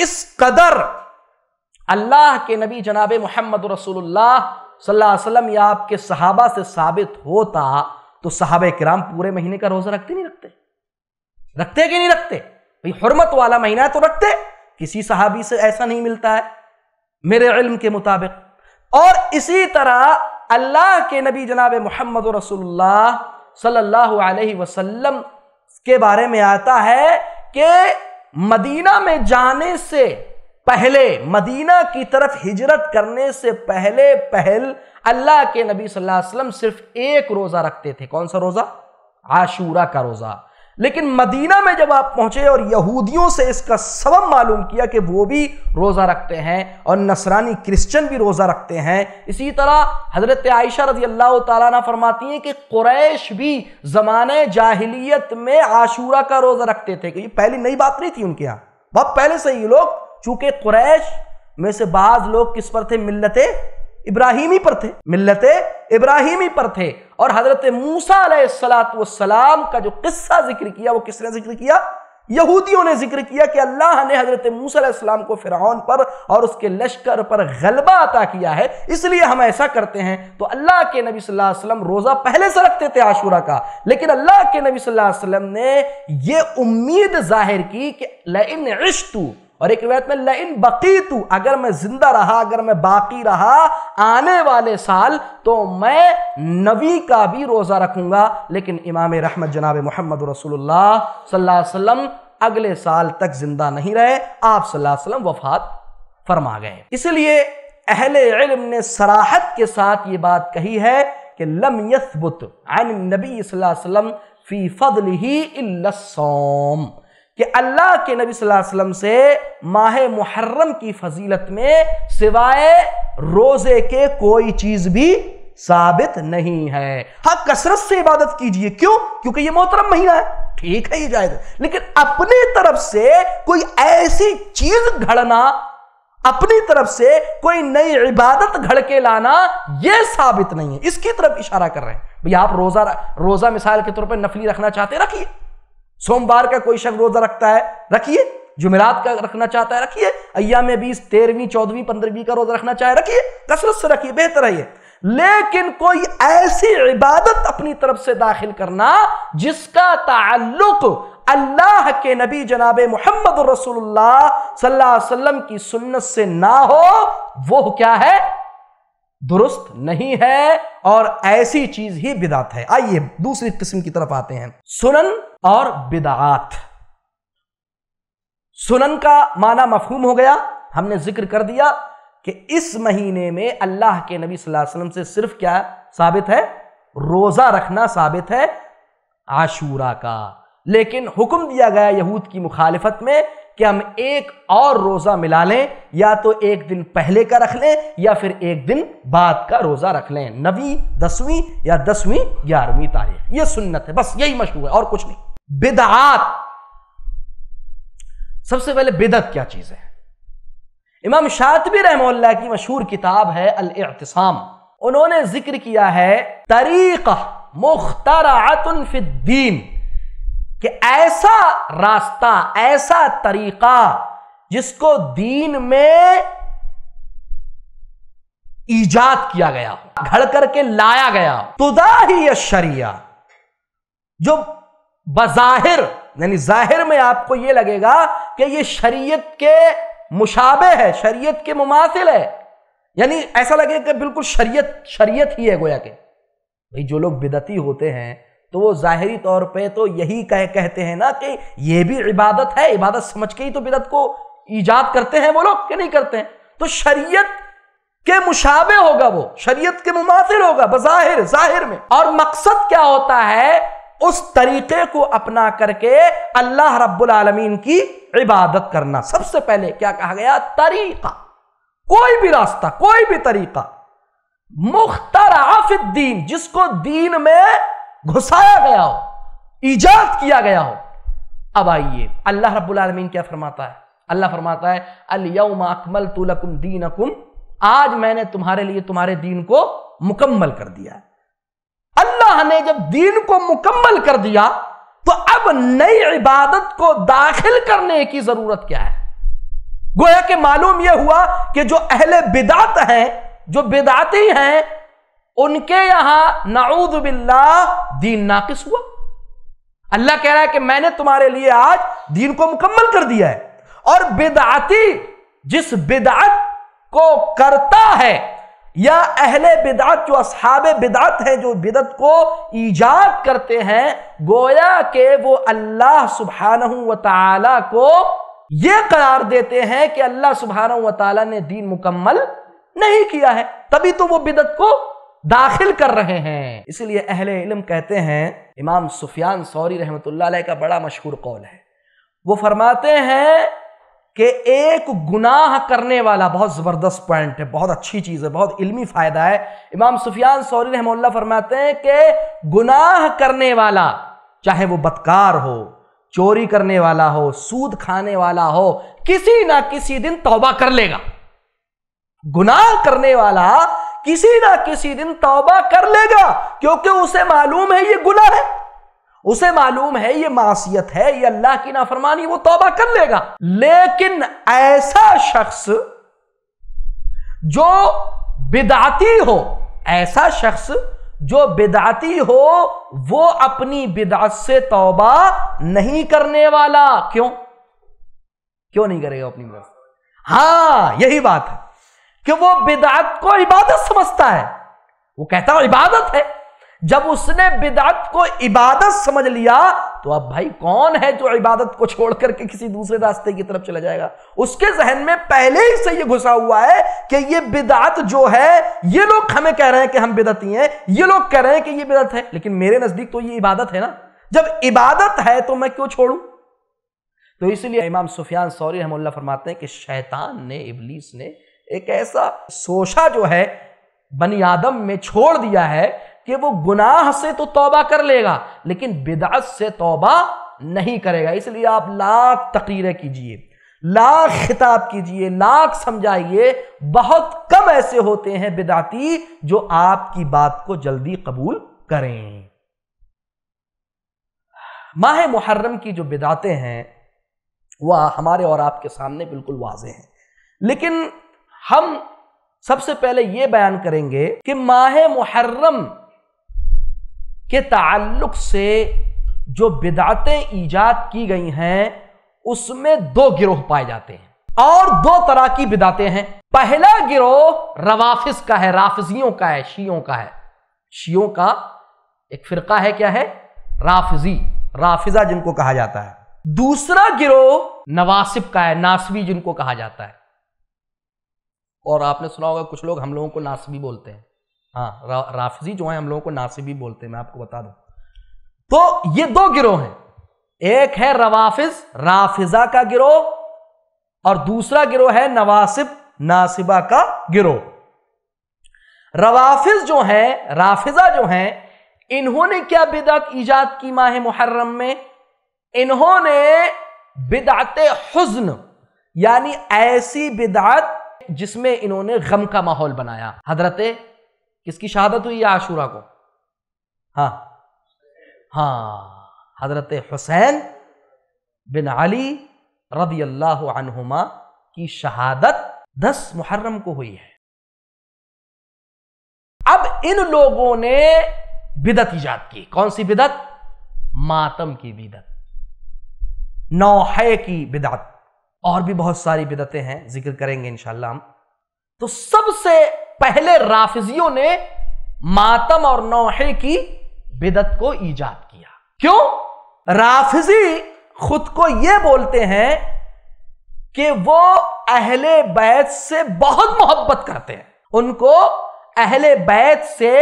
[SPEAKER 2] इस कदर अल्लाह के नबी जनाब मोहम्मद रसोल्ला वसम या आपके सहाबा से साबित होता तो साहब कराम पूरे महीने का रोज़ा रखते नहीं रखते रखते कि नहीं रखते भाई हरमत वाला महीना है तो रखते किसी सहाबी से ऐसा नहीं मिलता है मेरे इल्म के मुताबिक और इसी तरह अल्लाह के नबी जनाब मोहम्मद रसोल्ला सल्लल्लाहु अलैहि वसल्लम के बारे में आता है कि मदीना में जाने से पहले मदीना की तरफ हिजरत करने से पहले पहल अल्लाह के नबी सल्लल्लाहु अलैहि वसल्लम सिर्फ एक रोज़ा रखते थे कौन सा रोज़ा आशूरा का रोज़ा लेकिन मदीना में जब आप पहुंचे और यहूदियों से इसका सबब मालूम किया कि वो भी रोज़ा रखते हैं और नसरानी क्रिश्चियन भी रोज़ा रखते हैं इसी तरह हज़रत आयशा रजी अल्लाह तारा फरमाती हैं कि कुरैश भी ज़मान जाहिलियत में आशूरा का रोज़ा रखते थे क्योंकि पहली नई बात नहीं थी उनके यहाँ बहुत पहले से ही लोग चूंकि कुरैश में से बाज लोग किस पर थे मिल्लत इब्राहिमी पर थे मिल्लत इब्राहिमी पर थे और हजरत सलाम का जो किस्सा जिक्र किया वो किसने जिक्र किया यहूदियों ने जिक्र किया कि अल्लाह ने हजरत मूसा को फिरौन पर और उसके लश्कर पर गलबा अता किया है इसलिए हम ऐसा करते हैं तो अल्लाह के नबी वसल्लम रोज़ा पहले से रखते थे आशूरा का लेकिन अल्लाह के नबी वसल्लम ने यह उम्मीद जाहिर की कि और एक रिवायत में लइन बकी तू अगर मैं जिंदा रहा अगर मैं बाकी रहा आने वाले साल तो मैं नबी का भी रोज़ा रखूंगा लेकिन इमाम रहमत जनाब मोहम्मद रसूलुल्लाह सल्लल्लाहु अलैहि वसल्लम अगले साल तक जिंदा नहीं रहे आप सल्लल्लाहु अलैहि वसल्लम वफात फरमा गए इसलिए अहले इल्म ने सराहत के साथ ये बात कही है कि लम यसबुत अन नबी वसल्लम फी फदलिही इल्ला सौम कि अल्लाह के नबी सल्लल्लाहु अलैहि वसल्लम से माह मुहर्रम की फजीलत में सिवाय रोज़े के कोई चीज़ भी साबित नहीं है हाँ कसरत से इबादत कीजिए क्यों क्योंकि ये मोहतरम महीना है ठीक है ये जायज लेकिन अपने तरफ से कोई ऐसी चीज़ घड़ना अपनी तरफ से कोई नई इबादत घड़ के लाना यह साबित नहीं है इसकी तरफ इशारा कर रहे हैं भैया आप रोज़ा रोज़ा मिसाल के तौर पर नफली रखना चाहते रखिए सोमवार का कोई शख्स रोजा रखता है रखिए जुमेरात का रखना चाहता है रखिए अय्या में बीस तेरहवीं चौदहवीं पंद्रहवीं का रोजा रखना चाहे रखिए कसरत से रखिए बेहतर है ये लेकिन कोई ऐसी इबादत अपनी तरफ से दाखिल करना जिसका ताल्लुक अल्लाह के नबी जनाब मोहम्मद रसूलुल्लाह सल्लल्लाहु अलैहि वसल्लम की सुन्नत से ना हो वो क्या है दुरुस्त नहीं है और ऐसी चीज ही बिदात है आइए दूसरी किस्म की तरफ आते हैं सुनन और बिदात सुनन का माना मफहूम हो गया हमने जिक्र कर दिया कि इस महीने में अल्लाह के नबी सल्लल्लाहु अलैहि वसल्लम से सिर्फ क्या साबित है रोजा रखना साबित है आशूरा का लेकिन हुक्म दिया गया यहूद की मुखालफत में कि हम एक और रोज़ा मिला लें या तो एक दिन पहले का रख लें या फिर एक दिन बाद का रोज़ा रख लें नवी दसवीं या दसवीं ग्यारहवीं तारीख ये सुन्नत है बस यही मशहूर है और कुछ नहीं बिदात सबसे पहले बिदत क्या चीज़ है इमाम शातबी रहमोल्ला की मशहूर किताब है अल-इ'तिसाम उन्होंने जिक्र किया है तरीक़ा मुख्तरातुन कि ऐसा रास्ता ऐसा तरीका जिसको दीन में ईजाद किया गया हो घड़ करके लाया गया तुदा ही यह शरिया जो बजाहिर यानी जाहिर में आपको यह लगेगा कि यह शरीयत के मुशाबे है शरीयत के मुमासिल है यानी ऐसा लगेगा बिल्कुल शरीयत शरीयत ही है गोया के भाई जो लोग बिदती होते हैं तो वो ज़ाहरी तौर पे तो यही कह कहते हैं ना कि ये भी इबादत है इबादत समझ के ही तो बिदत को ईजाद करते हैं वो लोग कि नहीं करते हैं तो शरीयत के मुशाबे होगा वो शरीयत के मुमासिर होगा बज़ाहिर जाहिर में और मकसद क्या होता है उस तरीके को अपना करके अल्लाह रब्बुल आलमीन की इबादत करना सबसे पहले क्या कहा गया तरीका कोई भी रास्ता कोई भी तरीका मुख्तर आफिद दीन जिसको दीन में घुसाया गया हो ईजाद किया गया हो अब आइए अल्लाह रब्बुल आलमीन क्या फरमाता है अल्लाह फरमाता है अलयम अकमल तुलकुम दीन अकुम आज मैंने तुम्हारे लिए तुम्हारे दीन को मुकम्मल कर दिया है अल्लाह ने जब दीन को मुकम्मल कर दिया तो अब नई इबादत को दाखिल करने की जरूरत क्या है गोया कि मालूम यह हुआ कि जो अहले बिदात हैं जो बिदाती हैं उनके यहां नाऊद बिल्ला दीन नाकिस हुआ अल्लाह कह रहा है कि मैंने तुम्हारे लिए आज दीन को मुकम्मल कर दिया है और बिदाती जिस बिदात को करता है या अहले बिदात जो असहाब बिदात है जो बिदत को ईजाद करते हैं गोया के वो अल्लाह सुबहान व को ये करार देते हैं कि अल्लाह सुबहान व ने दीन मुकम्मल नहीं किया है तभी तो वो बिदत को दाखिल कर रहे हैं इसलिए अहले इलम कहते हैं इमाम सुफियान सौरी रहमत का बड़ा मशहूर कौल है वो फरमाते हैं कि एक गुनाह करने वाला बहुत ज़बरदस्त पॉइंट है बहुत अच्छी चीज़ है बहुत इल्मी फ़ायदा है इमाम सुफियान सौरी रहमल्ला फरमाते हैं कि गुनाह करने वाला चाहे वो बदकार हो चोरी करने वाला हो सूद खाने वाला हो किसी ना किसी दिन तौबा कर लेगा गुनाह करने वाला किसी ना किसी दिन तौबा कर लेगा क्योंकि उसे मालूम है ये गुना है उसे मालूम है ये मासीत है ये अल्लाह की नाफरमानी वो तौबा कर लेगा लेकिन ऐसा शख्स जो बिदाती हो ऐसा शख्स जो बिदाती हो वो अपनी बिदात से तौबा नहीं करने वाला क्यों क्यों नहीं करेगा अपनी बिदात हाँ यही बात है कि वो बिदात को इबादत समझता है वो कहता है इबादत है जब उसने बिदात को इबादत समझ लिया तो अब भाई कौन है जो इबादत को छोड़ करके किसी दूसरे रास्ते की तरफ चला जाएगा उसके जहन में पहले ही से ये घुसा हुआ है कि ये बिदात जो है ये लोग हमें कह रहे हैं कि हम बिदती हैं ये लोग कह रहे हैं कि ये बिदत है लेकिन मेरे नजदीक तो ये इबादत है ना जब इबादत है तो मैं क्यों छोड़ू तो इसलिए इमाम सुफियान सौरी हम फरमाते हैं कि शैतान ने इबलीस ने एक ऐसा सोशा जो है बनी आदम में छोड़ दिया है कि वो गुनाह से तो तौबा कर लेगा लेकिन बिदात से तौबा नहीं करेगा इसलिए आप लाख तकरीरें कीजिए लाख खिताब कीजिए लाख समझाइए बहुत कम ऐसे होते हैं बिदाती जो आपकी बात को जल्दी कबूल करें माह मुहर्रम की जो बिदातें हैं वह हमारे और आपके सामने बिल्कुल वाजे हैं लेकिन हम सबसे पहले यह बयान करेंगे कि माह मुहर्रम के ताल्लुक से जो बिदातें ईजाद की गई हैं उसमें दो गिरोह पाए जाते हैं और दो तरह की बिदातें हैं पहला गिरोह रवाफिस का है राफजियों का है शियों का है शियों का एक फिरका है क्या है राफजी राफिजा जिनको कहा जाता है दूसरा गिरोह नवासिब का है नासवी जिनको कहा जाता है और आपने सुना होगा कुछ लोग हम लोगों को नासिबी बोलते हैं हाँ रा, राफजी जो है हम लोगों को नासिबी बोलते हैं मैं आपको बता दूं तो ये दो गिरोह हैं एक है रवाफिज राफिजा का गिरोह और दूसरा गिरोह है नवासिब नासिबा का गिरोह रवाफिज जो है राफिजा जो है इन्होंने क्या बिदात ईजाद की माह मुहर्रम में इन्होंने बिदात हुस्न यानी ऐसी बिदात जिसमें इन्होंने गम का माहौल बनाया हजरत किसकी शहादत हुई आशूरा को हाँ हाँ हजरत हुसैन बिन अली रदी अल्लाह की शहादत दस मुहर्रम को हुई है अब इन लोगों ने बिदत ईजाद की कौन सी बिदत मातम की बिदत नौहे की बिदत और भी बहुत सारी बिदतें हैं जिक्र करेंगे इनशाला हम तो सबसे पहले राफिजियों ने मातम और नौहे की बिदत को ईजाद किया क्यों राफिजी खुद को यह बोलते हैं कि वो अहले बैत से बहुत मोहब्बत करते हैं उनको अहले बैत से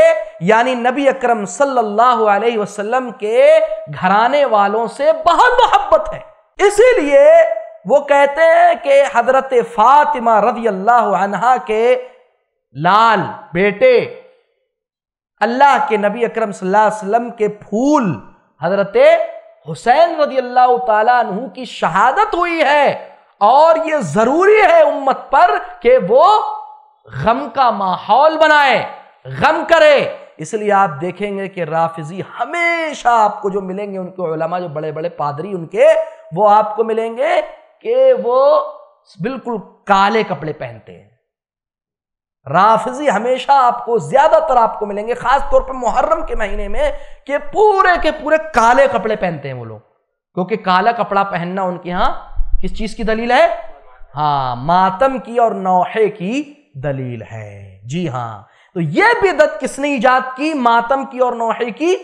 [SPEAKER 2] यानी नबी अकरम सल्लल्लाहु अलैहि वसल्लम के घराने वालों से बहुत मोहब्बत है इसीलिए वो कहते हैं कि हजरत फातिमा रजी अल्लाह अनहा के लाल बेटे अल्लाह के नबी अकरम वसल्लम के फूल हजरत हुसैन रजी अल्लाह तू की शहादत हुई है और ये जरूरी है उम्मत पर कि वो गम का माहौल बनाए गम करे इसलिए आप देखेंगे कि राफिजी हमेशा आपको जो मिलेंगे उनके उलमा जो बड़े बड़े पादरी उनके वो आपको मिलेंगे कि वो बिल्कुल काले कपड़े पहनते हैं राफजी हमेशा आपको ज्यादातर आपको मिलेंगे खासतौर पर मुहर्रम के महीने में कि पूरे के पूरे काले कपड़े पहनते हैं वो लोग क्योंकि काला कपड़ा पहनना उनके यहां किस चीज की दलील है हाँ मातम की और नौहे की दलील है जी हाँ तो यह बिदत किसने ईजाद की मातम की और नौहे की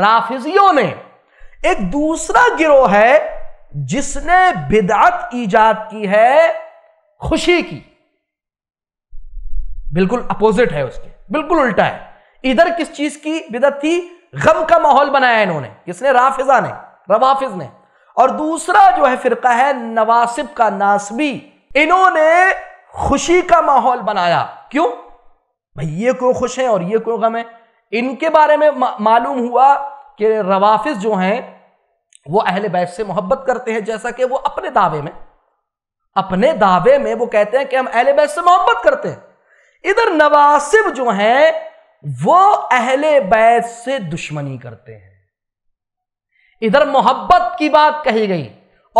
[SPEAKER 2] राफिजियों ने एक दूसरा गिरोह है जिसने बिदात ईजाद की है खुशी की बिल्कुल अपोजिट है उसके बिल्कुल उल्टा है इधर किस चीज की बिदत थी गम का माहौल बनाया इन्होंने किसने राफिजा ने रवाफिज ने और दूसरा जो है फिरका है नवासिब का नासबी इन्होंने खुशी का माहौल बनाया क्यों भाई ये क्यों खुश है और ये क्यों गम है इनके बारे में मालूम हुआ कि रवाफिज जो हैं वो अहल बैत से मोहब्बत करते हैं जैसा कि वो अपने दावे में अपने दावे में वो कहते हैं कि हम अहल बैत से मोहब्बत करते हैं इधर नवासिब जो हैं वो अहल बैत से दुश्मनी करते हैं इधर मोहब्बत की बात कही गई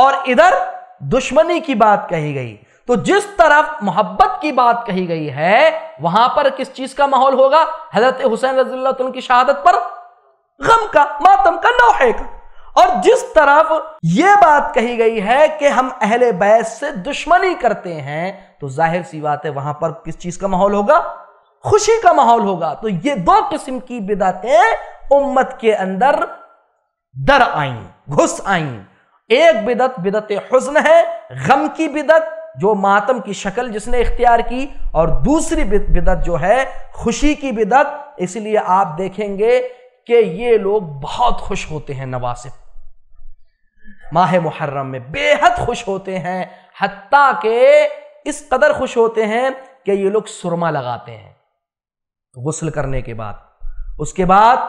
[SPEAKER 2] और इधर दुश्मनी की बात कही गई तो जिस तरफ मोहब्बत की बात कही गई है वहां पर किस चीज का माहौल होगा हजरत हुसैन रजील की शहादत पर गम का मातम का नौहे का और जिस तरफ यह बात कही गई है कि हम अहले बैस से दुश्मनी करते हैं तो जाहिर सी बात है वहां पर किस चीज का माहौल होगा खुशी का माहौल होगा तो ये दो किस्म की बिदातें उम्मत के अंदर दर आई घुस आई एक बिदत बिदत हुस्न है गम की बिदत जो मातम की शक्ल जिसने इख्तियार की और दूसरी बिदत जो है खुशी की बिदत इसलिए आप देखेंगे कि ये लोग बहुत खुश होते हैं नवासिब माह मुहर्रम में बेहद खुश होते हैं हती के इस कदर खुश होते हैं कि ये लोग सुरमा लगाते हैं गसल करने के बाद उसके बाद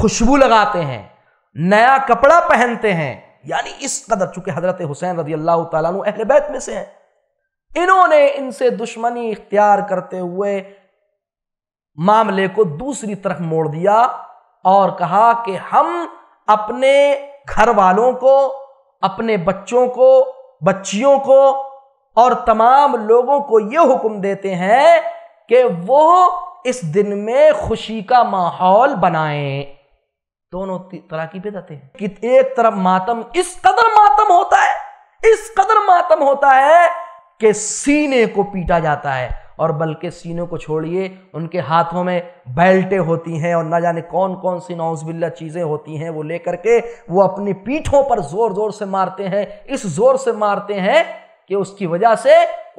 [SPEAKER 2] खुशबू लगाते हैं नया कपड़ा पहनते हैं यानी इस कदर चूंकि हजरत हुसैन रजी अल्लाह तहल बैत में से हैं इन्होंने इनसे दुश्मनी इख्तियार करते हुए मामले को दूसरी तरफ मोड़ दिया और कहा कि हम अपने घर वालों को अपने बच्चों को बच्चियों को और तमाम लोगों को यह हुक्म देते हैं कि वो इस दिन में खुशी का माहौल बनाएं दोनों तरह की बेदते हैं कि एक तरफ मातम इस कदर मातम होता है इस कदर मातम होता है कि सीने को पीटा जाता है और बल्कि सीनों को छोड़िए उनके हाथों में बेल्टें होती हैं और ना जाने कौन कौन सी नौजबिल्ला चीज़ें होती हैं वो लेकर के वो अपनी पीठों पर ज़ोर ज़ोर से मारते हैं इस ज़ोर से मारते हैं कि उसकी वजह से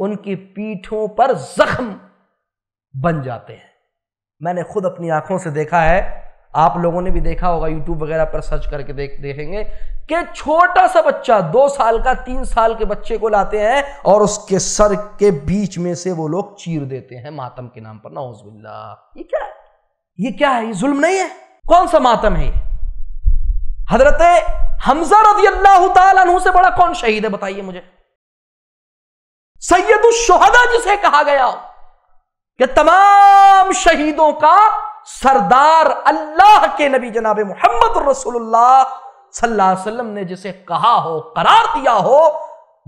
[SPEAKER 2] उनकी पीठों पर जख्म बन जाते हैं मैंने खुद अपनी आंखों से देखा है आप लोगों ने भी देखा होगा यूट्यूब वगैरह पर सर्च करके देख देखेंगे कि छोटा सा बच्चा दो साल का तीन साल के बच्चे को लाते हैं और उसके सर के बीच में से वो लोग चीर देते हैं मातम के नाम पर नाउजबिल्ला ये क्या है ये क्या है ये जुल्म नहीं है कौन सा मातम है हजरत हमजा रजी अल्लाह तु से बड़ा कौन शहीद है बताइए मुझे सैयद शोहदा जिसे कहा गया कि तमाम शहीदों का सरदार अल्लाह के नबी जनाब मोहम्मद वसल्लम ने जिसे कहा हो करार दिया हो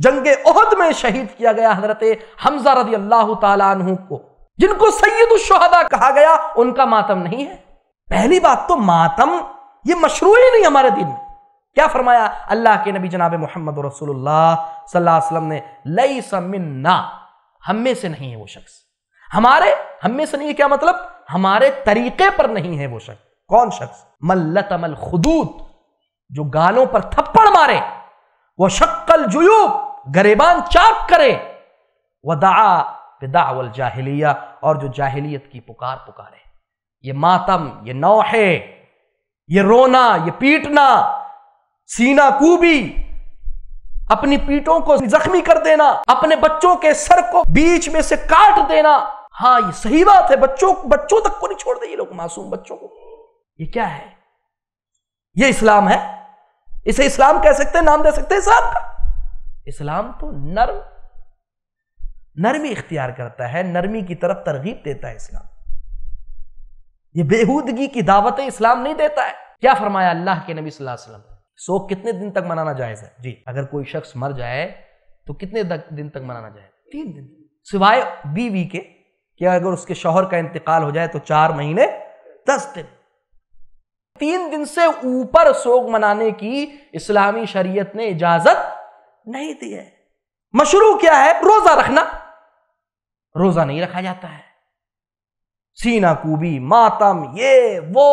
[SPEAKER 2] जंग ओहद में शहीद किया गया हजरत हमजा रदी अल्लाह तु को जिनको सैयद शहदा कहा गया उनका मातम नहीं है पहली बात तो मातम ये मशरू ही नहीं हमारे दिन में क्या फरमाया अल्लाह के नबी जनाब मोहम्मद रसोल्लाम ने लई समिन्ना हमें से नहीं है वो शख्स हमारे हमें से नहीं है क्या मतलब हमारे तरीके पर नहीं है वो शख्स कौन शख्स मल्लत अमल खुदूत जो गालों पर थप्पड़ मारे वह शक्कल जुयूब गरेबान चाप करे वदा दावल जाहिलिया और जो जाहिलियत की पुकार पुकारे ये मातम ये नौहे ये रोना ये पीटना सीना कूबी अपनी पीटों को जख्मी कर देना अपने बच्चों के सर को बीच में से काट देना हाँ ये सही बात है बच्चों बच्चों तक को नहीं छोड़ दे ये लोग मासूम बच्चों को ये क्या है ये इस्लाम है इसे इस्लाम कह सकते हैं नाम दे सकते हैं इस्लाम का इस्लाम तो नर्म नरमी इख्तियार करता है नरमी की तरफ तरगीब देता है इस्लाम ये बेहूदगी की दावत इस्लाम नहीं देता है क्या फरमाया अल्लाह के नबी सल्लल्लाहु अलैहि वसल्लम शोक कितने दिन तक मनाना जायज है जी अगर कोई शख्स मर जाए तो कितने दिन तक मनाना जाए तीन दिन सिवाय बीवी के कि अगर उसके शोहर का इंतकाल हो जाए तो चार महीने दस दिन तीन दिन से ऊपर सोग मनाने की इस्लामी शरीयत ने इजाजत नहीं दी है मशरू क्या है रोजा रखना रोजा नहीं रखा जाता है सीना कूबी मातम ये वो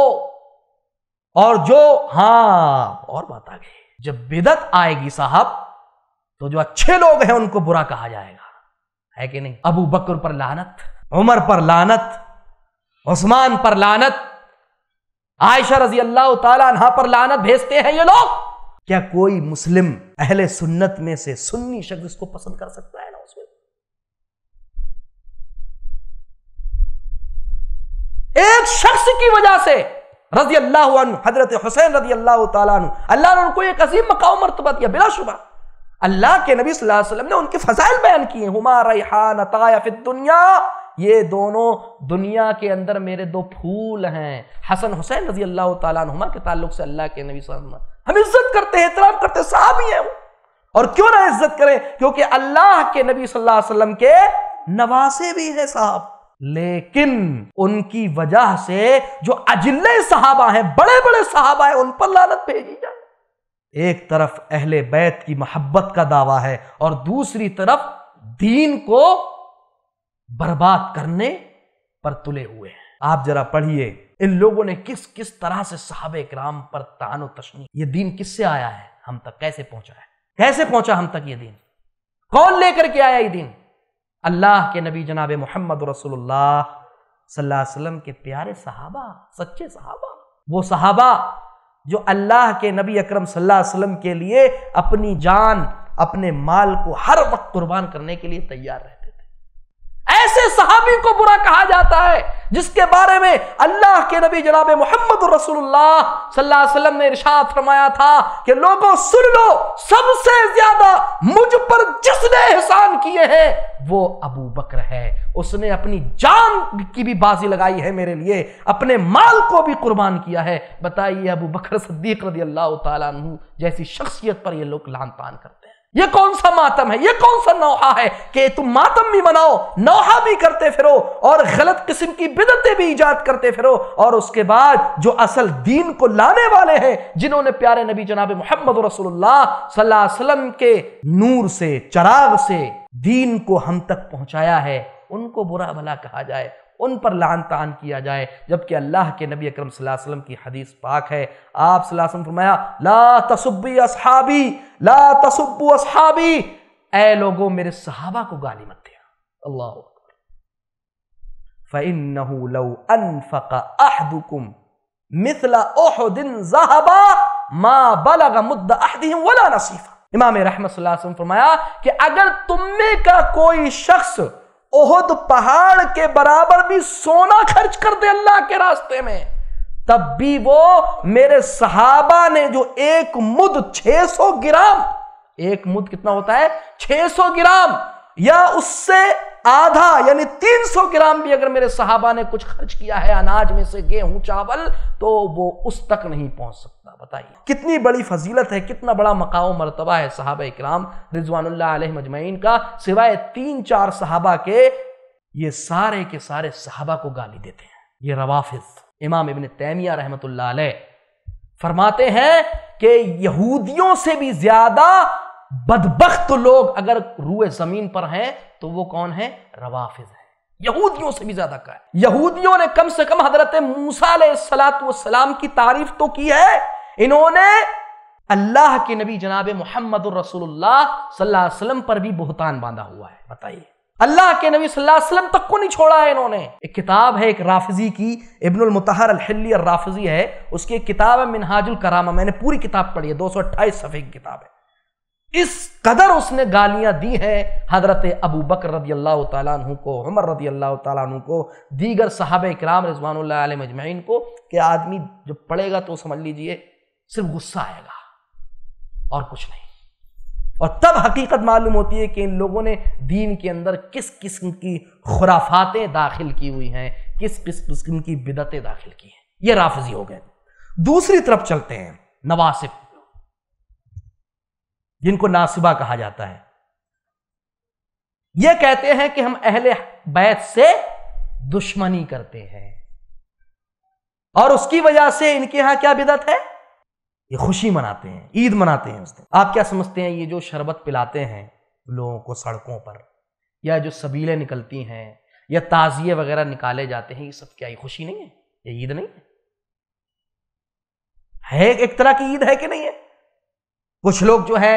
[SPEAKER 2] और जो हां और बात आ गई जब बिदत आएगी साहब तो जो अच्छे लोग हैं उनको बुरा कहा जाएगा है कि नहीं अबू बकर पर लानत उमर पर लानत उस्मान पर लानत आयशा रजी अल्लाह तहा पर लानत भेजते हैं ये लोग क्या कोई मुस्लिम अहले सुन्नत में से सुन्नी शख्स इसको पसंद कर सकता है ना उसमें एक शख्स की वजह से रजी अल्लाह हजरत हुसैन रजी अल्लाह अल्लाह ने उनको एक अजीम मकाम मरतबा दिया बिलाशुबा अल्लाह के नबी वसल्लम ने उनके फजाइल बयान किए हुमा दुनिया ये दोनों दुनिया के अंदर मेरे दो फूल हैं हसन हुसैन रजी अल्लाह तुमा के ताल्लुक से अल्लाह के नबी हम इज्जत करते हैं एहतराम करते साहब ही हैं और क्यों ना इज्जत करें क्योंकि अल्लाह के नबी सल्लल्लाहु अलैहि वसल्लम के नवासे भी हैं साहब लेकिन उनकी वजह से जो अजिले सहाबा हैं बड़े बड़े सहाबा हैं उन पर लानत भेजी जाए एक तरफ अहले बैत की मोहब्बत का दावा है और दूसरी तरफ दीन को बर्बाद करने पर तुले हुए हैं आप जरा पढ़िए इन लोगों ने किस किस तरह से साहब कराम पर तानो तशनी ये दीन किससे आया है हम तक कैसे पहुंचा है कैसे पहुंचा हम तक ये दिन कौन लेकर के आया ये दिन अल्लाह के नबी जनाब मोहम्मद रसोल्लाम के प्यारे सहाबा सच्चे सहाबा वो सहाबा जो अल्लाह के नबी अकरम वसल्लम के लिए अपनी जान अपने माल को हर वक्त कुर्बान करने के लिए तैयार रहे ऐसे सहाबी को बुरा कहा जाता है जिसके बारे में अल्लाह के नबी जनाब मोहम्मद रसुल्लाह वसल्लम ने इरशाद फरमाया था कि लोगों सुन लो सबसे ज्यादा मुझ पर जिसने एहसान किए हैं वो अबू बकर है उसने अपनी जान की भी बाजी लगाई है मेरे लिए अपने माल को भी कुर्बान किया है बताइए अबू बकर सद्दीक रदी अल्लाह जैसी शख्सियत पर ये लोग लान पान करते ये कौन सा मातम है ये कौन सा नौहा है कि तुम मातम भी मनाओ नौहा भी करते फिरो और गलत किस्म की बिदतें भी ईजाद करते फिरो और उसके बाद जो असल दीन को लाने वाले हैं जिन्होंने प्यारे नबी जनाब मोहम्मद रसोल्ला वसल्लम के नूर से चराग से दीन को हम तक पहुंचाया है उनको बुरा भला कहा जाए उन पर लान तान किया जाए जबकि अल्लाह के नबी अकरम वसल्लम की हदीस पाक है आप वसल्लम फरमाया ला तसुब्बी असहाबी ला तसुब्बू असहाबी ऐ लोगो मेरे सहाबा को गाली मत दिया अल्लाह फ़इन मिथला ओहदिन जहाबा मा बलगा मुद्दा अहदिहिम वला नसीफा इमाम रहमत फरमाया कि अगर तुम में का कोई शख्स ओहद पहाड़ के बराबर भी सोना खर्च कर दे अल्लाह के रास्ते में तब भी वो मेरे सहाबा ने जो एक मुद 600 ग्राम एक मुद कितना होता है 600 ग्राम या उससे आधा यानी 300 ग्राम भी अगर मेरे साहबा ने कुछ खर्च किया है अनाज में से गेहूं चावल तो वो उस तक नहीं पहुंच सकता बताइए कितनी बड़ी फजीलत है कितना बड़ा मकाओ मरतबा है साहब इक्राम रिजवानुल्लाह का सिवाय तीन चार साहबा के ये सारे के सारे साहबा को गाली देते हैं ये रवाफिज इमाम इबन तैमिया रहमत फरमाते हैं कि यहूदियों से भी ज्यादा बदबख्त लोग अगर रूए जमीन पर हैं तो वो कौन है रवाफिज है यहूदियों से भी ज्यादा का है यहूदियों ने कम से कम हजरत मूसा सलाम की तारीफ तो की है इन्होंने अल्लाह के नबी जनाब मोहम्मद वसल्लम पर भी बहुतान बांधा हुआ है बताइए अल्लाह के नबी वसल्लम तक को नहीं छोड़ा है इन्होंने एक किताब है एक राफिजी की इब्नुल मुतहर अलहली राफिजी है उसकी एक किताब है मिनहाजुल करामा मैंने पूरी किताब पढ़ी है दो सौ अट्ठाईस सफ़े की किताब है इस कदर उसने गालियां दी हैं हजरत अबू बकर रदी अल्लाह तु को उमर रदी अल्लाह तु को दीगर साहब कराम रजवान मजमैन को कि आदमी जब पढ़ेगा तो समझ लीजिए सिर्फ गुस्सा आएगा और कुछ नहीं और तब हकीकत मालूम होती है कि इन लोगों ने दीन के अंदर किस किस्म की खुराफातें दाखिल की हुई हैं किस किस किस्म की बिदतें दाखिल की हैं ये राफजी हो गए दूसरी तरफ चलते हैं नवासिफ जिनको नासिबा कहा जाता है ये कहते हैं कि हम अहले बैत से दुश्मनी करते हैं और उसकी वजह से इनके यहां क्या बिदत है ये खुशी मनाते हैं ईद मनाते हैं उस दिन आप क्या समझते हैं ये जो शरबत पिलाते हैं लोगों को सड़कों पर या जो सबीलें निकलती हैं या ताजिए वगैरह निकाले जाते हैं ये सब क्या ये खुशी नहीं है ये ईद नहीं है, है एक तरह की ईद है कि नहीं है कुछ लोग जो है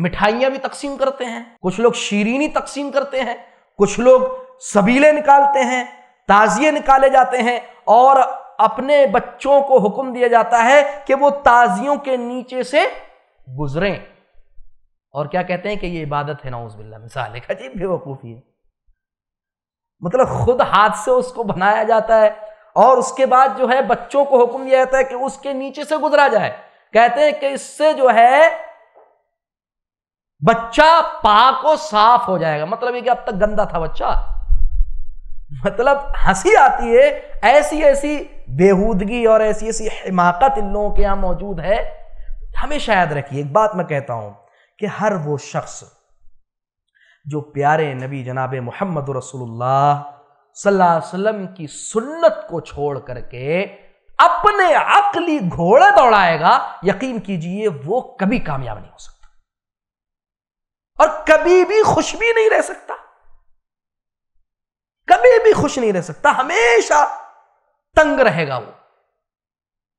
[SPEAKER 2] मिठाइयां भी तकसीम करते हैं कुछ लोग शीरीनी तकसीम करते हैं कुछ लोग सबीले निकालते हैं ताजिए निकाले जाते हैं और अपने बच्चों को हुक्म दिया जाता है कि वो ताजियों के नीचे से गुजरें और क्या कहते हैं कि ये इबादत है नाउज बिल्ला मिसाल एक अजीब बेवकूफ़ी है मतलब खुद हाथ से उसको बनाया जाता है और उसके बाद जो है बच्चों को हुक्म दिया जाता है कि उसके नीचे से गुजरा जाए कहते हैं कि इससे जो है बच्चा पाक और साफ हो जाएगा मतलब ये कि अब तक गंदा था बच्चा मतलब हंसी आती है ऐसी ऐसी बेहूदगी और ऐसी ऐसी हिमाकत इन लोगों के यहां मौजूद है हमेशा याद रखिए एक बात मैं कहता हूं कि हर वो शख्स जो प्यारे नबी जनाब मोहम्मद अलैहि वसल्लम की सुन्नत को छोड़ करके अपने अकली घोड़े दौड़ाएगा यकीन कीजिए वो कभी कामयाब नहीं हो सकता और कभी भी खुश भी नहीं रह सकता कभी भी खुश नहीं रह सकता हमेशा तंग रहेगा वो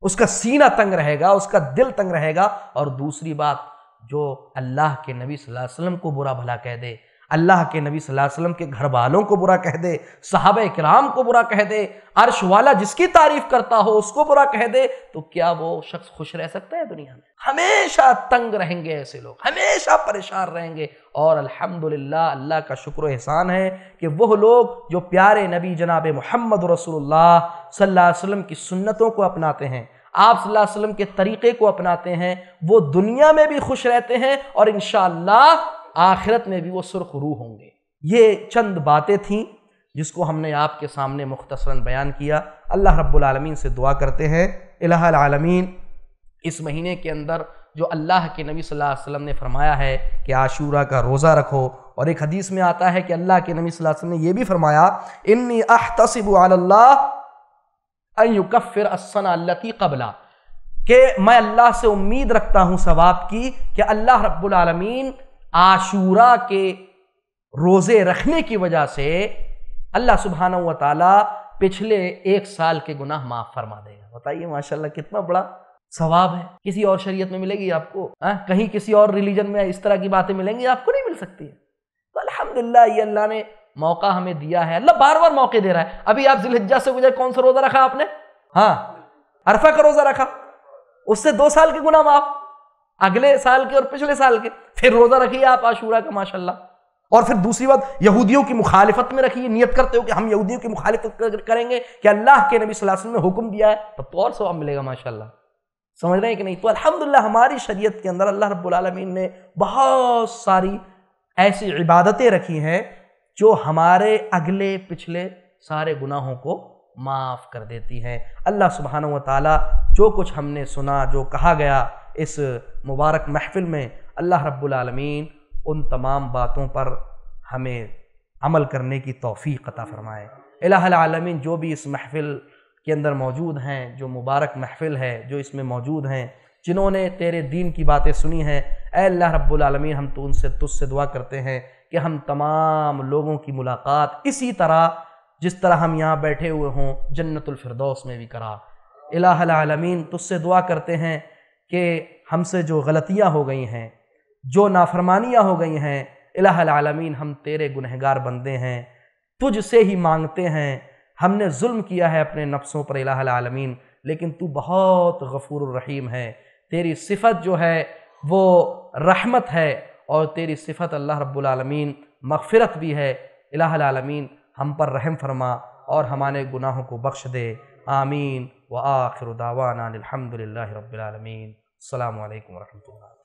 [SPEAKER 2] उसका सीना तंग रहेगा उसका दिल तंग रहेगा और दूसरी बात जो अल्लाह के नबी सल्लल्लाहु अलैहि वसल्लम को बुरा भला कह दे अल्लाह के नबी सल्लल्लाहु अलैहि वसल्लम के घर वालों को बुरा कह दे साहब कराम को बुरा कह दे अर्श वाला जिसकी तारीफ करता हो उसको बुरा कह दे तो क्या वो शख्स खुश रह सकता है दुनिया में हमेशा तंग रहेंगे ऐसे लोग हमेशा परेशान रहेंगे और अल्हम्दुलिल्लाह अल्लाह का शुक्र एहसान है कि वह लोग जो प्यारे नबी जनाब मोहम्मद रसूलुल्लाह सल्लल्लाहु की सुन्नतों को अपनाते हैं आप सल्लल्लाहु अलैहि वसल्लम के तरीक़े को अपनाते हैं वो दुनिया में भी खुश रहते हैं और इन आखिरत में भी वो सुरख रू होंगे ये चंद बातें थीं जिसको हमने आपके सामने मुख्तसरा बयान किया अल्लाह रब्बुलमीन से दुआ करते हैं अलमीन इस महीने के अंदर जो अल्लाह के नबी सल्लल्लाहु अलैहि वसल्लम ने फरमाया है कि आशूरा का रोज़ा रखो और एक हदीस में आता है कि अल्लाह के नबी सल्लल्लाहु अलैहि वसल्लम ने यह भी फरमाया इन्नी अहतसिबुल्लाफ़िर असनती कबला कि मैं अल्लाह से उम्मीद रखता हूँ सवाब की कि अल्लाह रब्बुलमीन आशूरा के रोज़े रखने की वजह से अल्लाह सुबहाना व ताला पिछले एक साल के गुनाह माफ़ फरमा देगा बताइए माशाल्लाह कितना बड़ा सवाब है किसी और शरीयत में मिलेगी आपको आ? हाँ, कहीं किसी और रिलीजन में इस तरह की बातें मिलेंगी आपको नहीं मिल सकती है तो अलहमदिल्ला ये अल्लाह ने मौका हमें दिया है अल्लाह बार बार मौके दे रहा है अभी आप जिलहजा से गुजर कौन सा रोज़ा रखा आपने हाँ अरफा का रोज़ा रखा उससे दो साल के गुना माफ अगले साल के और पिछले साल के फिर रोजा रखिए आप आशूरा का माशाल्लाह और फिर दूसरी बात यहूदियों की मुखालिफत में रखिए नियत करते हो कि हम यहूदियों की मुखालिफत करेंगे कि अल्लाह के नबी वसल्लम ने हुक्म दिया है तब तो, तो और सवाब मिलेगा माशाल्लाह समझ रहे हैं कि नहीं तो अल्हम्दुलिल्लाह हमारी शरीयत के अंदर अल्लाह रब्बुल ने बहुत सारी ऐसी इबादतें रखी हैं जो हमारे अगले पिछले सारे गुनाहों को माफ़ कर देती हैं अल्लाह सुबहान व जो कुछ हमने सुना जो कहा गया इस मुबारक महफिल में अल्लाह रब्बुलमीन उन तमाम बातों पर हमें अमल करने की तोफ़ी अता फ़रमाए अलामीन जो भी इस महफ़िल के अंदर मौजूद हैं जो मुबारक महफ़िल है जो इसमें मौजूद हैं जिन्होंने तेरे दीन की बातें सुनी हैं अल्लाह रब्बुलमीन हम तो उनसे तुझसे दुआ करते हैं कि हम तमाम लोगों की मुलाकात इसी तरह जिस तरह हम यहाँ बैठे हुए हों जन्नतफरदौस में भी करा अलामीन तुझसे दुआ करते हैं कि हमसे जो गलतियाँ हो गई हैं जो नाफरमानियाँ हो गई हैं इलामीन हम तेरे गुनहगार बंदे हैं तुझसे ही मांगते हैं हमने जुल्म किया है अपने नफ्सों पर इलामीन लेकिन तू बहुत गफूर रहीम है तेरी सिफत जो है वो रहमत है और तेरी
[SPEAKER 1] सिफत अल्लाह रब्बुलमीन मगफ़रत भी है इलामीन हम पर रहम फरमा और हमारे गुनाहों को बख्श दे आमीन व आखिर दावाना अलहमदिल्ला रबालमीन अल्लाम वरहमल